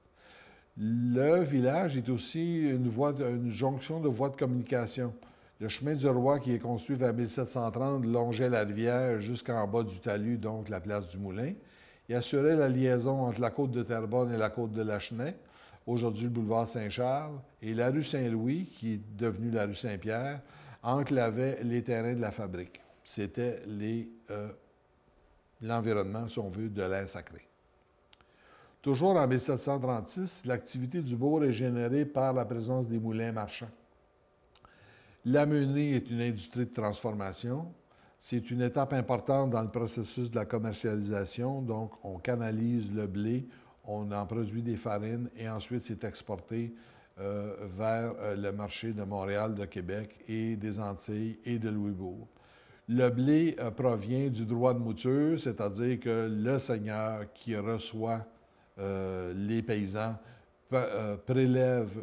Le village est aussi une, voie une jonction de voies de communication. Le chemin du roi qui est construit vers 1730 longeait la rivière jusqu'en bas du talus, donc la place du Moulin, et assurait la liaison entre la côte de Terrebonne et la côte de la Lachenay, aujourd'hui le boulevard Saint-Charles, et la rue Saint-Louis, qui est devenue la rue Saint-Pierre, enclavait les terrains de la fabrique. C'était euh, l'environnement, si on veut, de l'air sacré. Toujours en 1736, l'activité du bourg est générée par la présence des moulins marchands. La meunerie est une industrie de transformation. C'est une étape importante dans le processus de la commercialisation. Donc, on canalise le blé, on en produit des farines et ensuite c'est exporté euh, vers euh, le marché de Montréal, de Québec et des Antilles et de Louisbourg. Le blé euh, provient du droit de mouture, c'est-à-dire que le seigneur qui reçoit les paysans prélève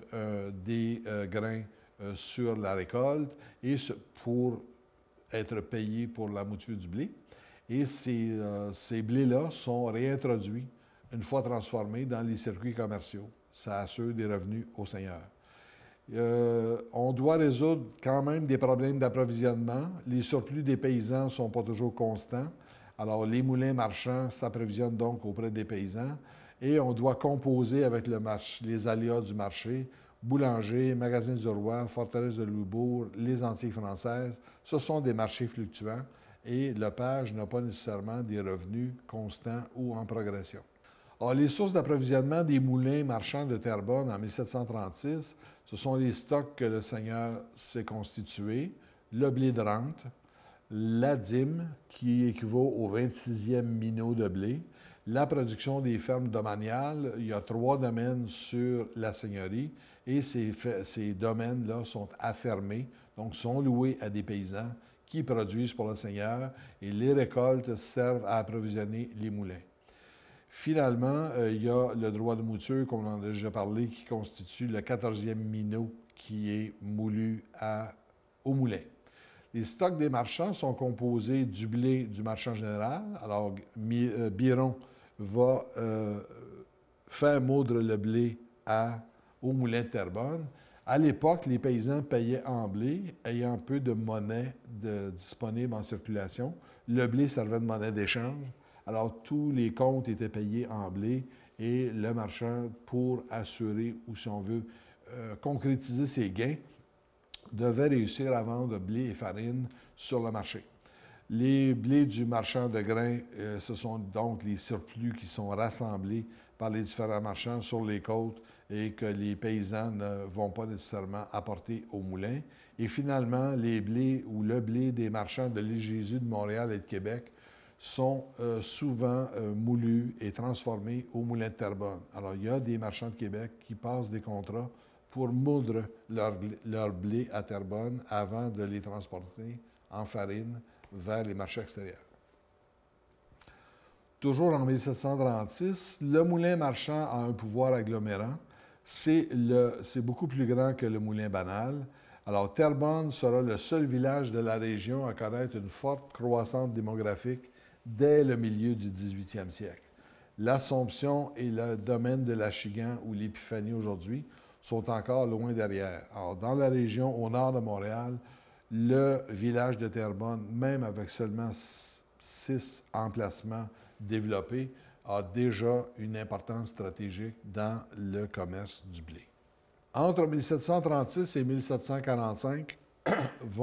des grains euh, sur la récolte et pour être payé pour la mouture du blé. Et ces, euh, ces blés-là sont réintroduits, une fois transformés, dans les circuits commerciaux. Ça assure des revenus au Seigneur. Euh, on doit résoudre quand même des problèmes d'approvisionnement. Les surplus des paysans ne sont pas toujours constants. Alors, les moulins marchands s'approvisionnent donc auprès des paysans et on doit composer avec le marché, les aléas du marché Boulanger, Magasin du Roi, Forteresse de Loubourg, les Antilles françaises, ce sont des marchés fluctuants et le page n'a pas nécessairement des revenus constants ou en progression. Alors, ah, les sources d'approvisionnement des moulins marchands de Terrebonne en 1736, ce sont les stocks que le Seigneur s'est constitué, le blé de rente, la dîme, qui équivaut au 26e minot de blé, la production des fermes domaniales, il y a trois domaines sur la seigneurie, et ces, ces domaines-là sont affermés, donc sont loués à des paysans qui produisent pour le Seigneur et les récoltes servent à approvisionner les moulins. Finalement, euh, il y a le droit de mouture, comme en a déjà parlé, qui constitue le 14e minot qui est moulu au moulin. Les stocks des marchands sont composés du blé du marchand général. Alors, euh, Biron va euh, faire moudre le blé à au moulin de À l'époque, les paysans payaient en blé, ayant peu de monnaie disponible en circulation. Le blé servait de monnaie d'échange. Alors, tous les comptes étaient payés en blé et le marchand, pour assurer ou si on veut euh, concrétiser ses gains, devait réussir à vendre blé et farine sur le marché. Les blés du marchand de grains, euh, ce sont donc les surplus qui sont rassemblés par les différents marchands sur les côtes et que les paysans ne vont pas nécessairement apporter au moulin. Et finalement, les blés ou le blé des marchands de l'île Jésus de Montréal et de Québec sont euh, souvent euh, moulus et transformés au moulin de Terrebonne. Alors, il y a des marchands de Québec qui passent des contrats pour moudre leur, leur blé à Terrebonne avant de les transporter en farine vers les marchés extérieurs. Toujours en 1736, le moulin marchand a un pouvoir agglomérant c'est beaucoup plus grand que le moulin banal. Alors, Terrebonne sera le seul village de la région à connaître une forte croissance démographique dès le milieu du 18e siècle. L'Assomption et le domaine de la Chigan ou l'Épiphanie aujourd'hui sont encore loin derrière. Alors, dans la région au nord de Montréal, le village de Terrebonne, même avec seulement six emplacements développés, a déjà une importance stratégique dans le commerce du blé. Entre 1736 et 1745,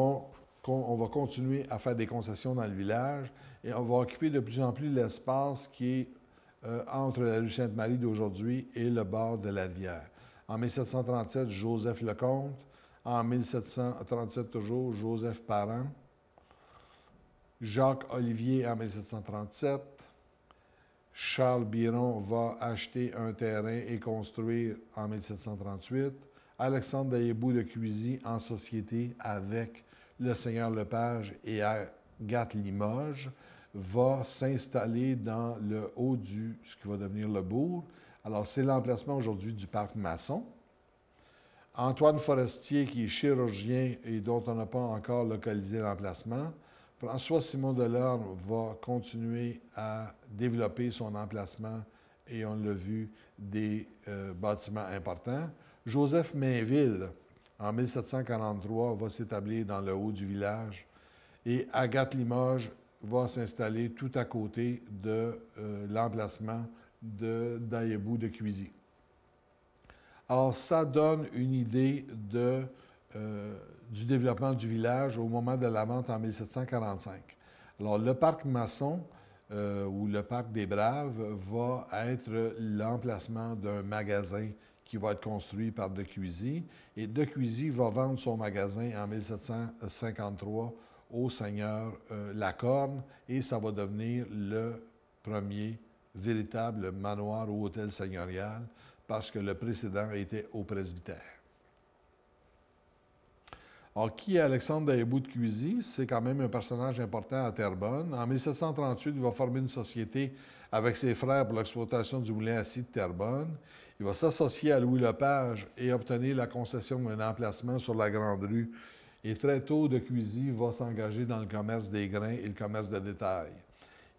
on va continuer à faire des concessions dans le village et on va occuper de plus en plus l'espace qui est euh, entre la rue Sainte-Marie d'aujourd'hui et le bord de la rivière. En 1737, Joseph Lecomte. En 1737 toujours, Joseph Parent. Jacques Olivier en 1737. Charles Biron va acheter un terrain et construire en 1738. Alexandre Daillebout de Cuisy en société avec le seigneur Lepage et Agathe Limoges va s'installer dans le haut du, ce qui va devenir le bourg. Alors, c'est l'emplacement aujourd'hui du parc Maçon. Antoine Forestier, qui est chirurgien et dont on n'a pas encore localisé l'emplacement, François Simon Delorme va continuer à développer son emplacement et on l'a vu, des euh, bâtiments importants. Joseph Mainville, en 1743, va s'établir dans le haut du village et Agathe Limoges va s'installer tout à côté de euh, l'emplacement de Daïebou de Cuisy. Alors, ça donne une idée de, euh, du développement du village au moment de la vente en 1745. Alors, le parc maçon euh, ou le parc des Braves va être l'emplacement d'un magasin qui va être construit par De Cuisy. Et De Cuisy va vendre son magasin en 1753 au seigneur euh, Lacorne et ça va devenir le premier véritable manoir ou hôtel seigneurial parce que le précédent était au presbytère. Alors, qui est Alexandre Daibou de Cuisy? C'est quand même un personnage important à Terrebonne. En 1738, il va former une société avec ses frères pour l'exploitation du moulin acide de Terrebonne. Il va s'associer à Louis Lepage et obtenir la concession d'un emplacement sur la Grande Rue. Et très tôt, de Cuisy va s'engager dans le commerce des grains et le commerce de détail.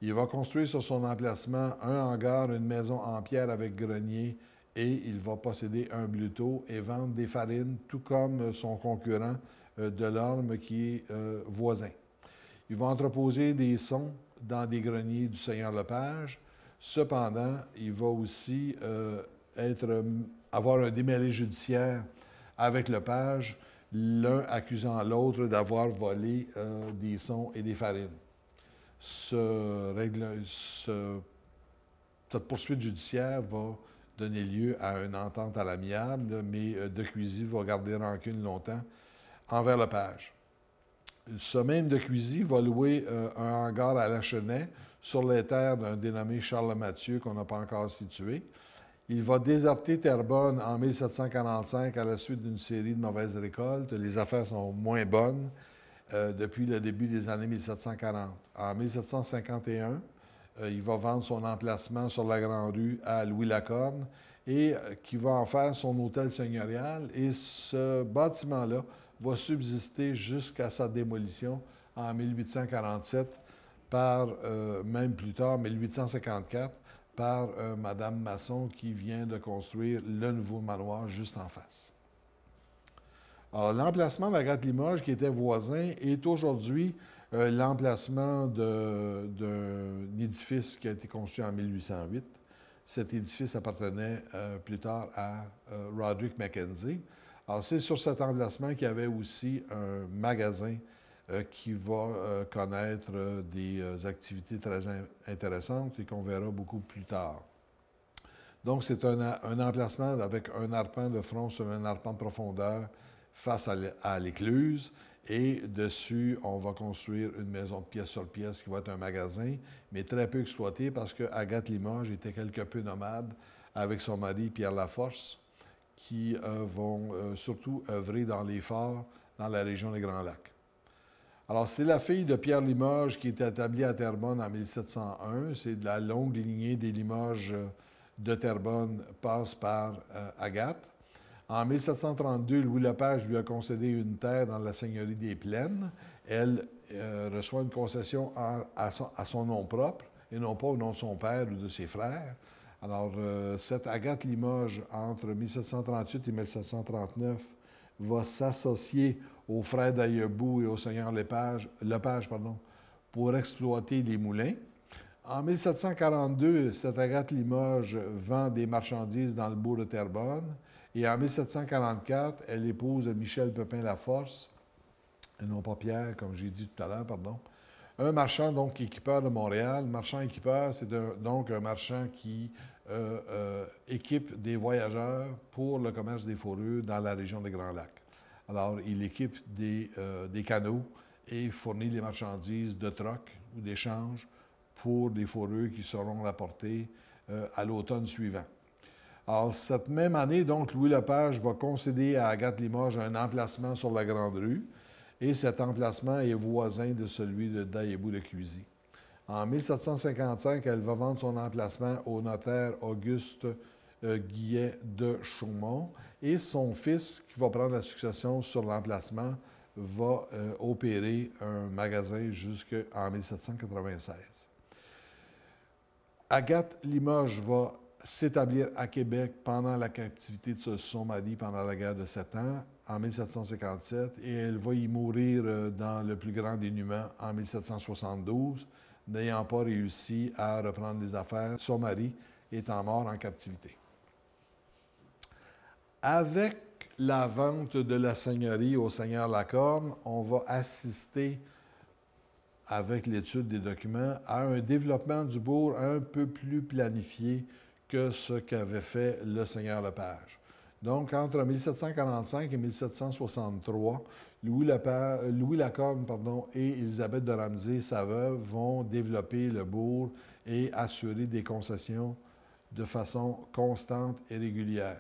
Il va construire sur son emplacement un hangar, une maison en pierre avec grenier, et il va posséder un bluteau et vendre des farines, tout comme son concurrent euh, de l'orme qui est euh, voisin. Il va entreposer des sons dans des greniers du Seigneur Lepage. Cependant, il va aussi euh, être, avoir un démêlé judiciaire avec Lepage, l'un accusant l'autre d'avoir volé des sons et des farines. cette poursuite judiciaire va donner lieu à une entente à l'amiable, mais De cuisine va garder rancune longtemps envers le page. Ce même de cuisine va louer euh, un hangar à La sur les terres d'un dénommé Charles Mathieu qu'on n'a pas encore situé. Il va déserter Terrebonne en 1745 à la suite d'une série de mauvaises récoltes. Les affaires sont moins bonnes euh, depuis le début des années 1740. En 1751, euh, il va vendre son emplacement sur la Grande-Rue à Louis Lacorne et qui va en faire son hôtel seigneurial. Et ce bâtiment-là va subsister jusqu'à sa démolition en 1847 par, euh, même plus tard, en 1854, par Mme euh, Madame Masson qui vient de construire le nouveau manoir juste en face. Alors, l'emplacement de la Gratte Limoges, qui était voisin, est aujourd'hui euh, l'emplacement d'un édifice qui a été construit en 1808. Cet édifice appartenait plus tard à Roderick Mackenzie. Alors, c'est sur cet emplacement qu'il y avait aussi un magasin euh, qui va euh, connaître euh, des activités très intéressantes et qu'on verra beaucoup plus tard. Donc, c'est un, emplacement avec un arpent de front sur un arpent de profondeur face à l'écluse. Et dessus, on va construire une maison de pièce sur pièce qui va être un magasin, mais très peu exploité parce que Agathe Limoges était quelque peu nomade avec son mari Pierre Laforce qui euh, vont euh, surtout œuvrer dans les forts dans la région des Grands Lacs. Alors, c'est la fille de Pierre Limoges qui est établie à Terrebonne en 1701. C'est de la longue lignée des Limoges euh, de Terrebonne passe par Agathe. En 1732, Louis Lepage lui a concédé une terre dans la seigneurie des Plaines. Elle reçoit une concession à, son, nom propre et non pas au nom de son père ou de ses frères. Alors, euh, cette Agathe Limoges, entre 1738 et 1739, va s'associer aux frères d'Ayebou et au seigneur Lepage, Lepage pardon, pour exploiter les moulins. En 1742, cette Agathe Limoges vend des marchandises dans le bourg de Terrebonne. Et en 1744, elle épouse Michel Pepin-Laforce, non pas Pierre, comme j'ai dit tout à l'heure, pardon. Un marchand, donc, équipeur de Montréal. Marchand équipeur, c'est donc un marchand qui euh, euh, équipe des voyageurs pour le commerce des fourrures dans la région des Grands Lacs. Alors, il équipe des, euh, des canaux et fournit les marchandises de troc ou d'échange pour des fourrures qui seront rapportées à l'automne suivant. Alors, cette même année, donc, Louis Lepage va concéder à Agathe Limoges un emplacement sur la Grande Rue, et cet emplacement est voisin de celui de Daïbou de Cuisy. En 1755, elle va vendre son emplacement au notaire Auguste euh, Guillet de Chaumont et son fils, qui va prendre la succession sur l'emplacement, va euh, opérer un magasin jusqu'en 1796. Agathe Limoges va s'établir à Québec pendant la captivité de son mari pendant la guerre de Sept Ans en 1757 et elle va y mourir euh, dans le plus grand dénuement en 1772 n'ayant pas réussi à reprendre les affaires, son mari étant mort en captivité. Avec la vente de la seigneurie au seigneur Lacorne, on va assister avec l'étude des documents à un développement du bourg un peu plus planifié que ce qu'avait fait le seigneur Lepage. Donc, entre 1745 et 1763, Louis, euh, Lacorne pardon, et Elisabeth de Ramsey, sa veuve, vont développer le bourg et assurer des concessions de façon constante et régulière.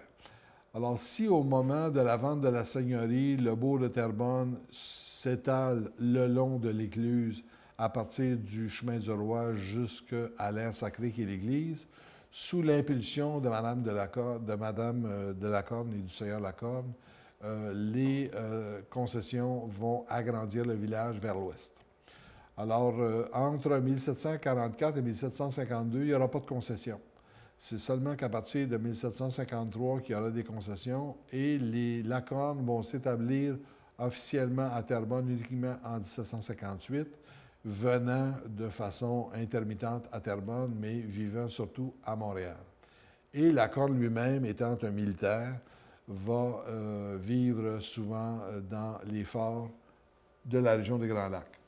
Alors, si au moment de la vente de la seigneurie, le bourg de Terbonne s'étale le long de l'écluse à partir du chemin du roi jusqu'à l'air sacré qui est l'église, sous l'impulsion de Madame de, de Madame euh, de Lacorne et du Seigneur Lacorne, euh, les euh, concessions vont agrandir le village vers l'ouest. Alors, euh, entre 1744 et 1752, il n'y aura pas de concessions. C'est seulement qu'à partir de 1753 qu'il y aura des concessions et les Lacornes vont s'établir officiellement à Terrebonne uniquement en 1758, venant de façon intermittente à Terrebonne, mais vivant surtout à Montréal. Et Lacorne lui-même étant un militaire, va euh, vivre souvent euh, dans les forts de la région des Grands Lacs.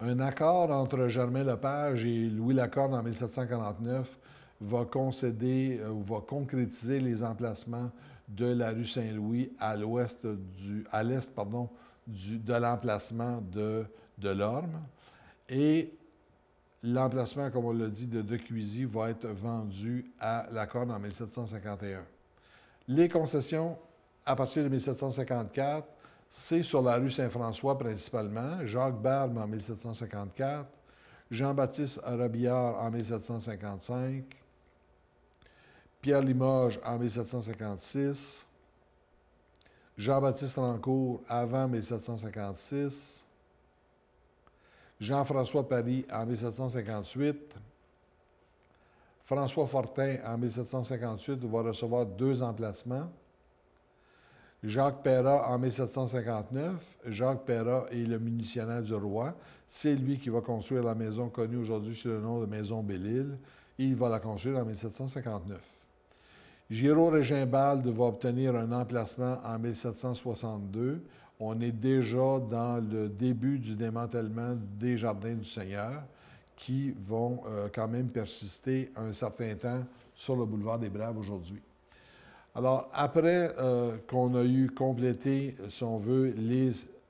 Un accord entre Germain Lepage et Louis Lacorne en 1749 va concéder euh, ou va concrétiser les emplacements de la rue Saint-Louis à l'ouest du à l'est pardon du, de l'emplacement de, de l'Orme et l'emplacement comme on l'a dit de De Cuisy va être vendu à Lacorne en 1751. Les concessions, à partir de 1754, c'est sur la rue Saint-François principalement. Jacques Barbe en 1754, Jean-Baptiste Rabillard en 1755, Pierre Limoges en 1756, Jean-Baptiste Rancourt avant 1756, Jean-François Paris en 1758, François Fortin, en 1758, va recevoir deux emplacements. Jacques Perra, en 1759. Jacques Perra est le munitionnaire du roi. C'est lui qui va construire la maison connue aujourd'hui sous le nom de Maison Belle-Île. Il va la construire en 1759. Giraud Régimbald va obtenir un emplacement en 1762. On est déjà dans le début du démantèlement des Jardins du Seigneur qui vont euh, quand même persister un certain temps sur le boulevard des Braves aujourd'hui. Alors, après euh, qu'on a eu complété, si on veut,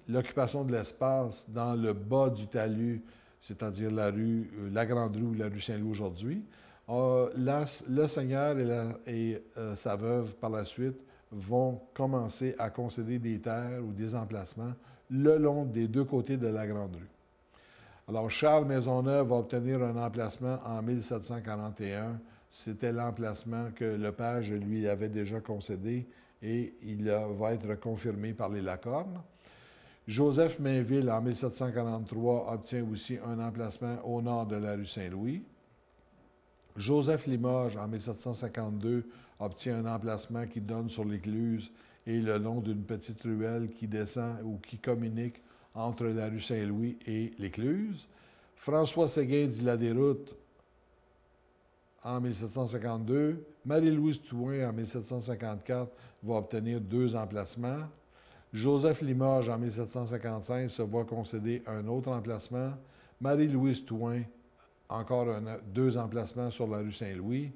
l'occupation de l'espace dans le bas du talus, c'est-à-dire la rue, euh, la Grande Rue, ou la rue Saint-Louis aujourd'hui, le Seigneur et, et sa veuve, par la suite, vont commencer à concéder des terres ou des emplacements le long des deux côtés de la Grande Rue. Alors, Charles Maisonneuve va obtenir un emplacement en 1741. C'était l'emplacement que le père lui avait déjà concédé et il va être confirmé par les Lacornes. Joseph Mainville, en 1743, obtient aussi un emplacement au nord de la rue Saint-Louis. Joseph Limoges, en 1752, obtient un emplacement qui donne sur l'écluse et le long d'une petite ruelle qui descend ou qui communique entre la rue Saint-Louis et l'Écluse. François Séguin dit la déroute en 1752. Marie-Louise Touin, en 1754, va obtenir deux emplacements. Joseph Limoges, en 1755, se voit concéder un autre emplacement. Marie-Louise Touin, encore un, deux emplacements sur la rue Saint-Louis.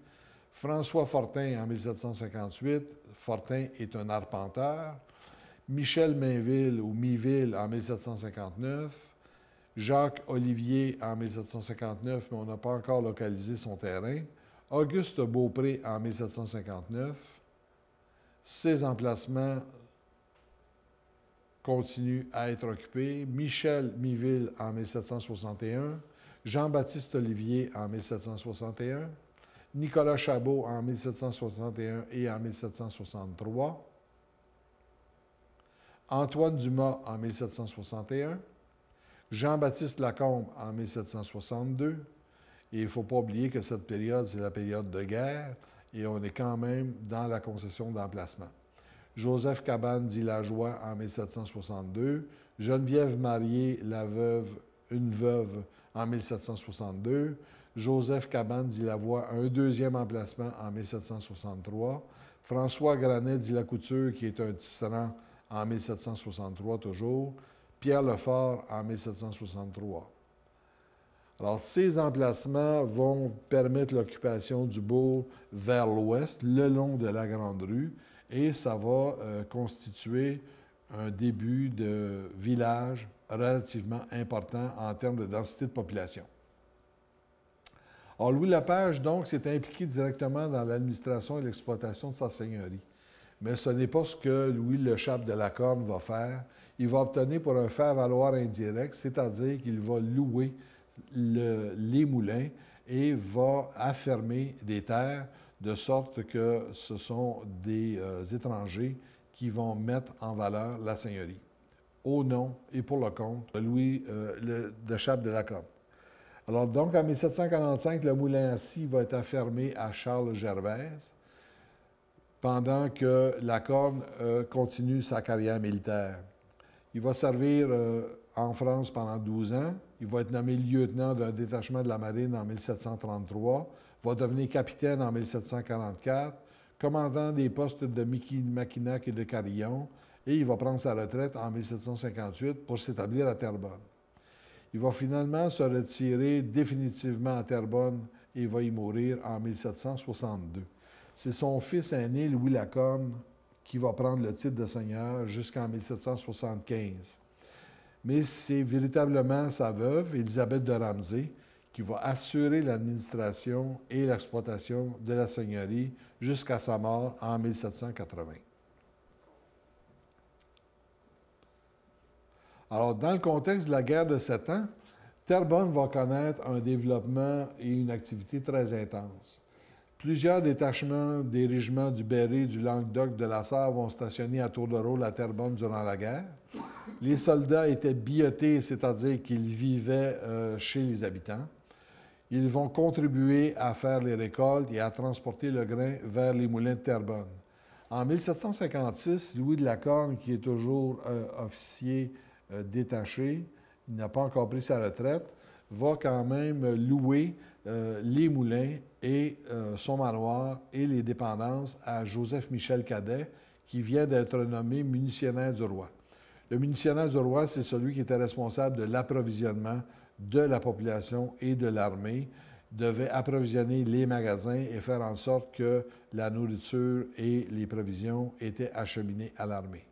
François Fortin, en 1758. Fortin est un arpenteur. Michel Mainville ou Miville en 1759, Jacques Olivier en 1759, mais on n'a pas encore localisé son terrain, Auguste Beaupré en 1759. Ces emplacements continuent à être occupés. Michel Miville en 1761, Jean-Baptiste Olivier en 1761, Nicolas Chabot en 1761 et en 1763, Antoine Dumas en 1761, Jean-Baptiste Lacombe en 1762. Et il ne faut pas oublier que cette période, c'est la période de guerre et on est quand même dans la concession d'emplacement. Joseph Cabane dit la joie en 1762, Geneviève Marié, la veuve, une veuve en 1762, Joseph Cabane dit la voix un deuxième emplacement en 1763, François Granet dit La Couture, qui est un tisserand en 1763 toujours, Pierre Lefort en 1763. Alors, ces emplacements vont permettre l'occupation du bourg vers l'ouest, le long de la Grande Rue, et ça va euh, constituer un début de village relativement important en termes de densité de population. Alors, Louis Lapage, donc, s'est impliqué directement dans l'administration et l'exploitation de sa seigneurie mais ce n'est pas ce que Louis Le Chape de la Corne va faire. Il va obtenir pour un faire-valoir indirect, c'est-à-dire qu'il va louer les moulins et va affermer des terres de sorte que ce sont des euh, étrangers qui vont mettre en valeur la seigneurie au nom et pour le compte de Louis de euh, de la Corne. Alors donc, en 1745, le moulin assis va être affermé à Charles Gervaise pendant que la euh, continue sa carrière militaire. Il va servir euh, en France pendant 12 ans. Il va être nommé lieutenant d'un détachement de la marine en 1733, va devenir capitaine en 1744, commandant des postes de Mackinac et de Carillon, et il va prendre sa retraite en 1758 pour s'établir à Terrebonne. Il va finalement se retirer définitivement à Terrebonne et va y mourir en 1762. C'est son fils aîné, Louis Lacombe, qui va prendre le titre de seigneur jusqu'en 1775. Mais c'est véritablement sa veuve, Élisabeth de Ramsey, qui va assurer l'administration et l'exploitation de la seigneurie jusqu'à sa mort en 1780. Alors, dans le contexte de la guerre de Sept Ans, Terrebonne va connaître un développement et une activité très intense. Plusieurs détachements des régiments du Berry, du Languedoc, de la Sarre vont stationner à tour de rôle à Terrebonne durant la guerre. Les soldats étaient billetés, c'est-à-dire qu'ils vivaient euh, chez les habitants. Ils vont contribuer à faire les récoltes et à transporter le grain vers les moulins de Terrebonne. En 1756, Louis de La Corne, qui est toujours euh, officier euh, détaché, il n'a pas encore pris sa retraite, va quand même louer les moulins et euh, son manoir et les dépendances à Joseph-Michel Cadet, qui vient d'être nommé munitionnaire du roi. Le munitionnaire du roi, c'est celui qui était responsable de l'approvisionnement de la population et de l'armée, devait approvisionner les magasins et faire en sorte que la nourriture et les provisions étaient acheminées à l'armée.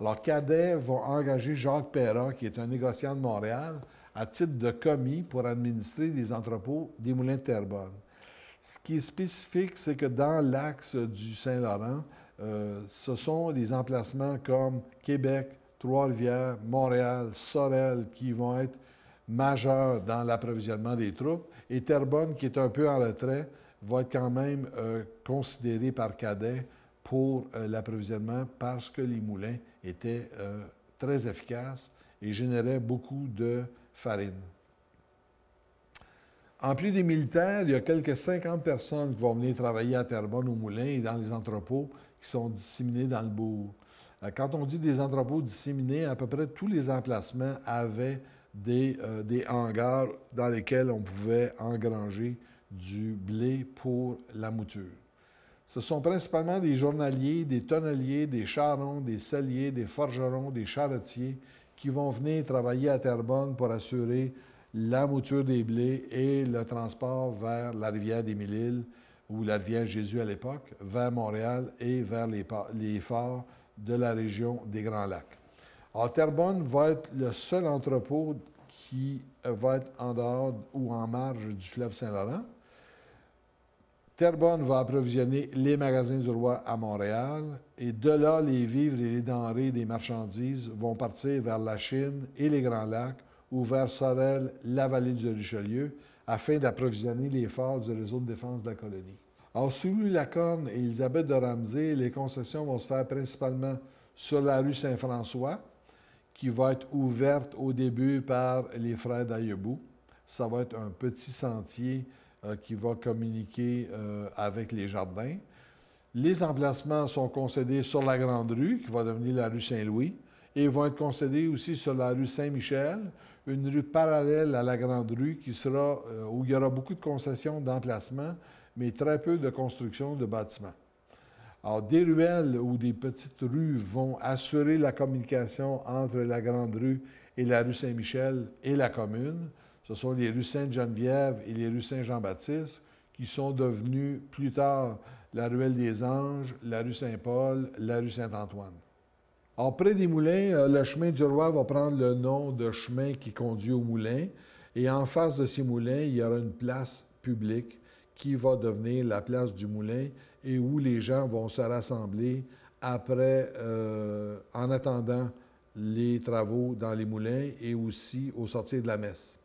Alors, Cadet va engager Jacques Perrin, qui est un négociant de Montréal, à titre de commis pour administrer les entrepôts des moulins de Terrebonne. Ce qui est spécifique, c'est que dans l'axe du Saint-Laurent, euh, ce sont des emplacements comme Québec, Trois-Rivières, Montréal, Sorel qui vont être majeurs dans l'approvisionnement des troupes. Et Terrebonne, qui est un peu en retrait, va être quand même considérée euh, considéré par Cadet pour euh, l'approvisionnement parce que les moulins étaient très efficaces et généraient beaucoup de farine. En plus des militaires, il y a quelques 50 personnes qui vont venir travailler à Terrebonne, au Moulin et dans les entrepôts qui sont disséminés dans le bourg. Euh, quand on dit des entrepôts disséminés, à peu près tous les emplacements avaient euh, des, hangars dans lesquels on pouvait engranger du blé pour la mouture. Ce sont principalement des journaliers, des tonneliers, des charrons, des celliers, des forgerons, des charretiers qui vont venir travailler à Terrebonne pour assurer la mouture des blés et le transport vers la rivière des Mille-Îles ou la rivière Jésus à l'époque, vers Montréal et vers les, les forts de la région des Grands Lacs. Alors, Terrebonne va être le seul entrepôt qui euh, va être en dehors ou en marge du fleuve Saint-Laurent. Terrebonne va approvisionner les magasins du roi à Montréal et de là, les vivres et les denrées des marchandises vont partir vers la Chine et les Grands Lacs ou vers Sorel, la vallée du Richelieu, afin d'approvisionner les forts du réseau de défense de la colonie. Alors, sous Lacorne et Elisabeth de Ramsey, les concessions vont se faire principalement sur la rue Saint-François, qui va être ouverte au début par les frères d'Aillebout. Ça va être un petit sentier euh, qui va communiquer euh, avec les jardins. Les emplacements sont concédés sur la Grande Rue, qui va devenir la rue Saint-Louis, et vont être concédés aussi sur la rue Saint-Michel, une rue parallèle à la Grande Rue qui sera, euh, où il y aura beaucoup de concessions d'emplacement, mais très peu de construction de bâtiments. Alors, des ruelles ou des petites rues vont assurer la communication entre la Grande Rue et la rue Saint-Michel et la commune. Ce sont les rues Sainte-Geneviève et les rues Saint-Jean-Baptiste qui sont devenues plus tard la ruelle des Anges, la rue Saint-Paul, la rue Saint-Antoine. Alors, des moulins, euh, le chemin du roi va prendre le nom de chemin qui conduit au moulin. Et en face de ces moulins, il y aura une place publique qui va devenir la place du moulin et où les gens vont se rassembler après, euh, en attendant les travaux dans les moulins et aussi au sortir de la messe.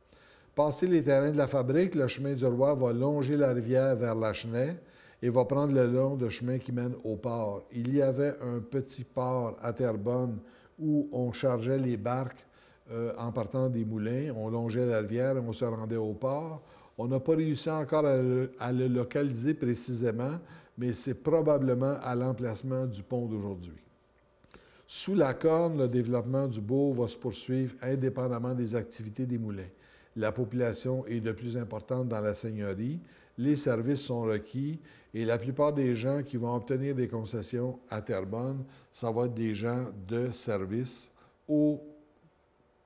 Passé les terrains de la fabrique, le chemin du roi va longer la rivière vers la chenelle et va prendre le long de chemin qui mène au port. Il y avait un petit port à Terrebonne où on chargeait les barques euh, en partant des moulins, on longeait la rivière et on se rendait au port. On n'a pas réussi encore à le, localiser précisément, mais c'est probablement à l'emplacement du pont d'aujourd'hui. Sous la corne, le développement du Beau va se poursuivre indépendamment des activités des moulins. La population est de plus importante dans la seigneurie, les services sont requis et la plupart des gens qui vont obtenir des concessions à Terrebonne, ça va être des gens de service ou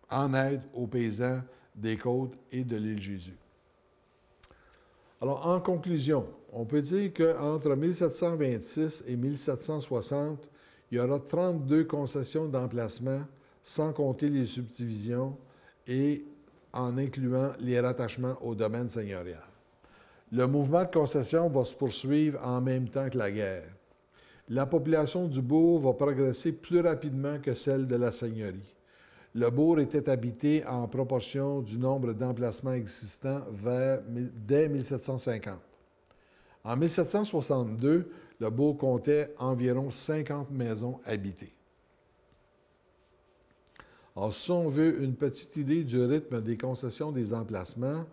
en aide aux paysans des côtes et de l'île Jésus. Alors, en conclusion, on peut dire qu'entre 1726 et 1760, il y aura 32 concessions d'emplacement, sans compter les subdivisions et en incluant les rattachements au domaine seigneurial. Le mouvement de concession va se poursuivre en même temps que la guerre. La population du bourg va progresser plus rapidement que celle de la seigneurie. Le bourg était habité en proportion du nombre d'emplacements existants vers, dès 1750. En 1762, le bourg comptait environ 50 maisons habitées. Alors, si on veut une petite idée du rythme des concessions des emplacements,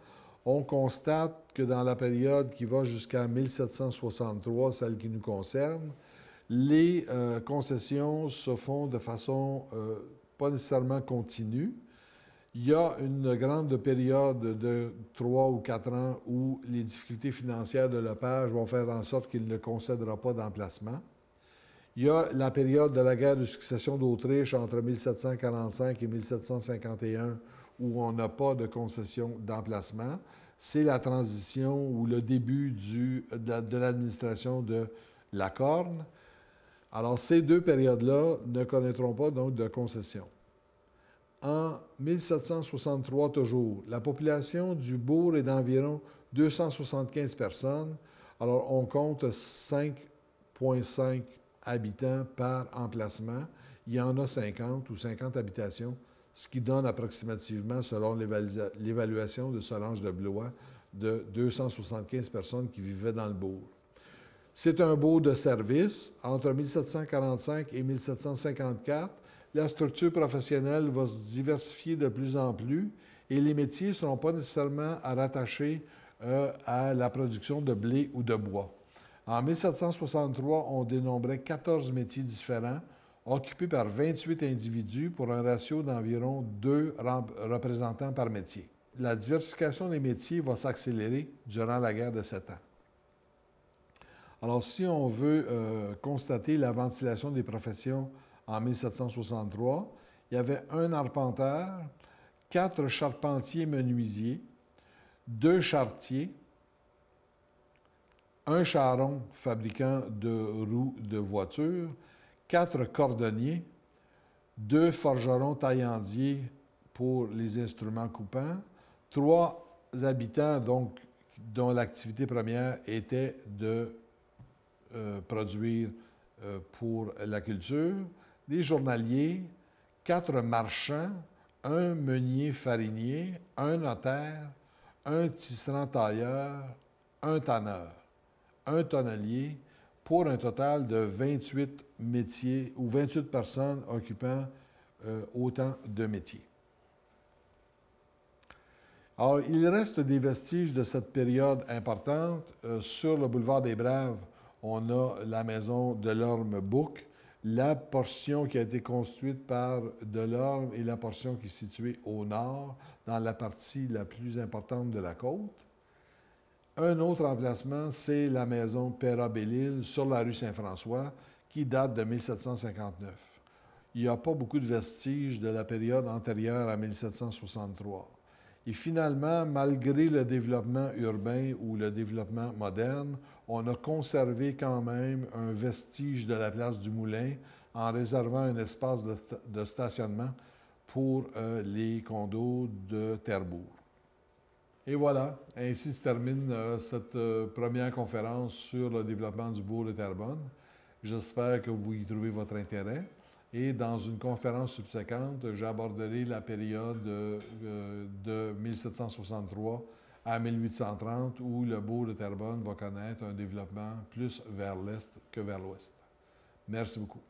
on constate que dans la période qui va jusqu'à 1763, celle qui nous concerne, les euh, concessions se font de façon euh, pas nécessairement continue. Il y a une grande période de trois ou quatre ans où les difficultés financières de Lepage vont faire en sorte qu'il ne concédera pas d'emplacement. Il y a la période de la guerre de succession d'Autriche entre 1745 et 1751 où on n'a pas de concession d'emplacement c'est la transition ou le début de l'administration de la Corne. Alors, ces deux périodes-là ne connaîtront pas donc de concession. En 1763 toujours, la population du bourg est d'environ 275 personnes. Alors, on compte 5,5 habitants par emplacement. Il y en a 50 ou 50 habitations ce qui donne approximativement, selon l'évaluation de Solange de Blois, de 275 personnes qui vivaient dans le bourg. C'est un bourg de service. Entre 1745 et 1754, la structure professionnelle va se diversifier de plus en plus et les métiers ne seront pas nécessairement rattachés euh, à la production de blé ou de bois. En 1763, on dénombrait 14 métiers différents, occupé par 28 individus pour un ratio d'environ deux représentants par métier. La diversification des métiers va s'accélérer durant la guerre de Sept ans. Alors, si on veut euh, constater la ventilation des professions en 1763, il y avait un arpenteur, quatre charpentiers menuisiers, deux charretiers, un charron fabricant de roues de voitures quatre cordonniers, deux forgerons taillandiers pour les instruments coupants, trois habitants donc dont l'activité première était de euh, produire euh, pour la culture, des journaliers, quatre marchands, un meunier farinier, un notaire, un tisserand tailleur, un tanneur, un tonnelier, pour un total de 28 métiers ou 28 personnes occupant euh, autant de métiers. Alors, il reste des vestiges de cette période importante. Euh, sur le boulevard des Braves, on a la maison de l'orme Bouc, la portion qui a été construite par Delorme et la portion qui est située au nord, dans la partie la plus importante de la côte. Un autre emplacement, c'est la maison perra sur la rue Saint-François, qui date de 1759. Il n'y a pas beaucoup de vestiges de la période antérieure à 1763. Et finalement, malgré le développement urbain ou le développement moderne, on a conservé quand même un vestige de la place du Moulin en réservant un espace de, stationnement pour euh, les condos de Terrebourg. Et voilà, ainsi se termine euh, cette euh, première conférence sur le développement du bourg de Terrebonne. J'espère que vous y trouvez votre intérêt. Et dans une conférence subséquente, j'aborderai la période euh, de 1763 à 1830 où le bourg de Terrebonne va connaître un développement plus vers l'est que vers l'ouest. Merci beaucoup.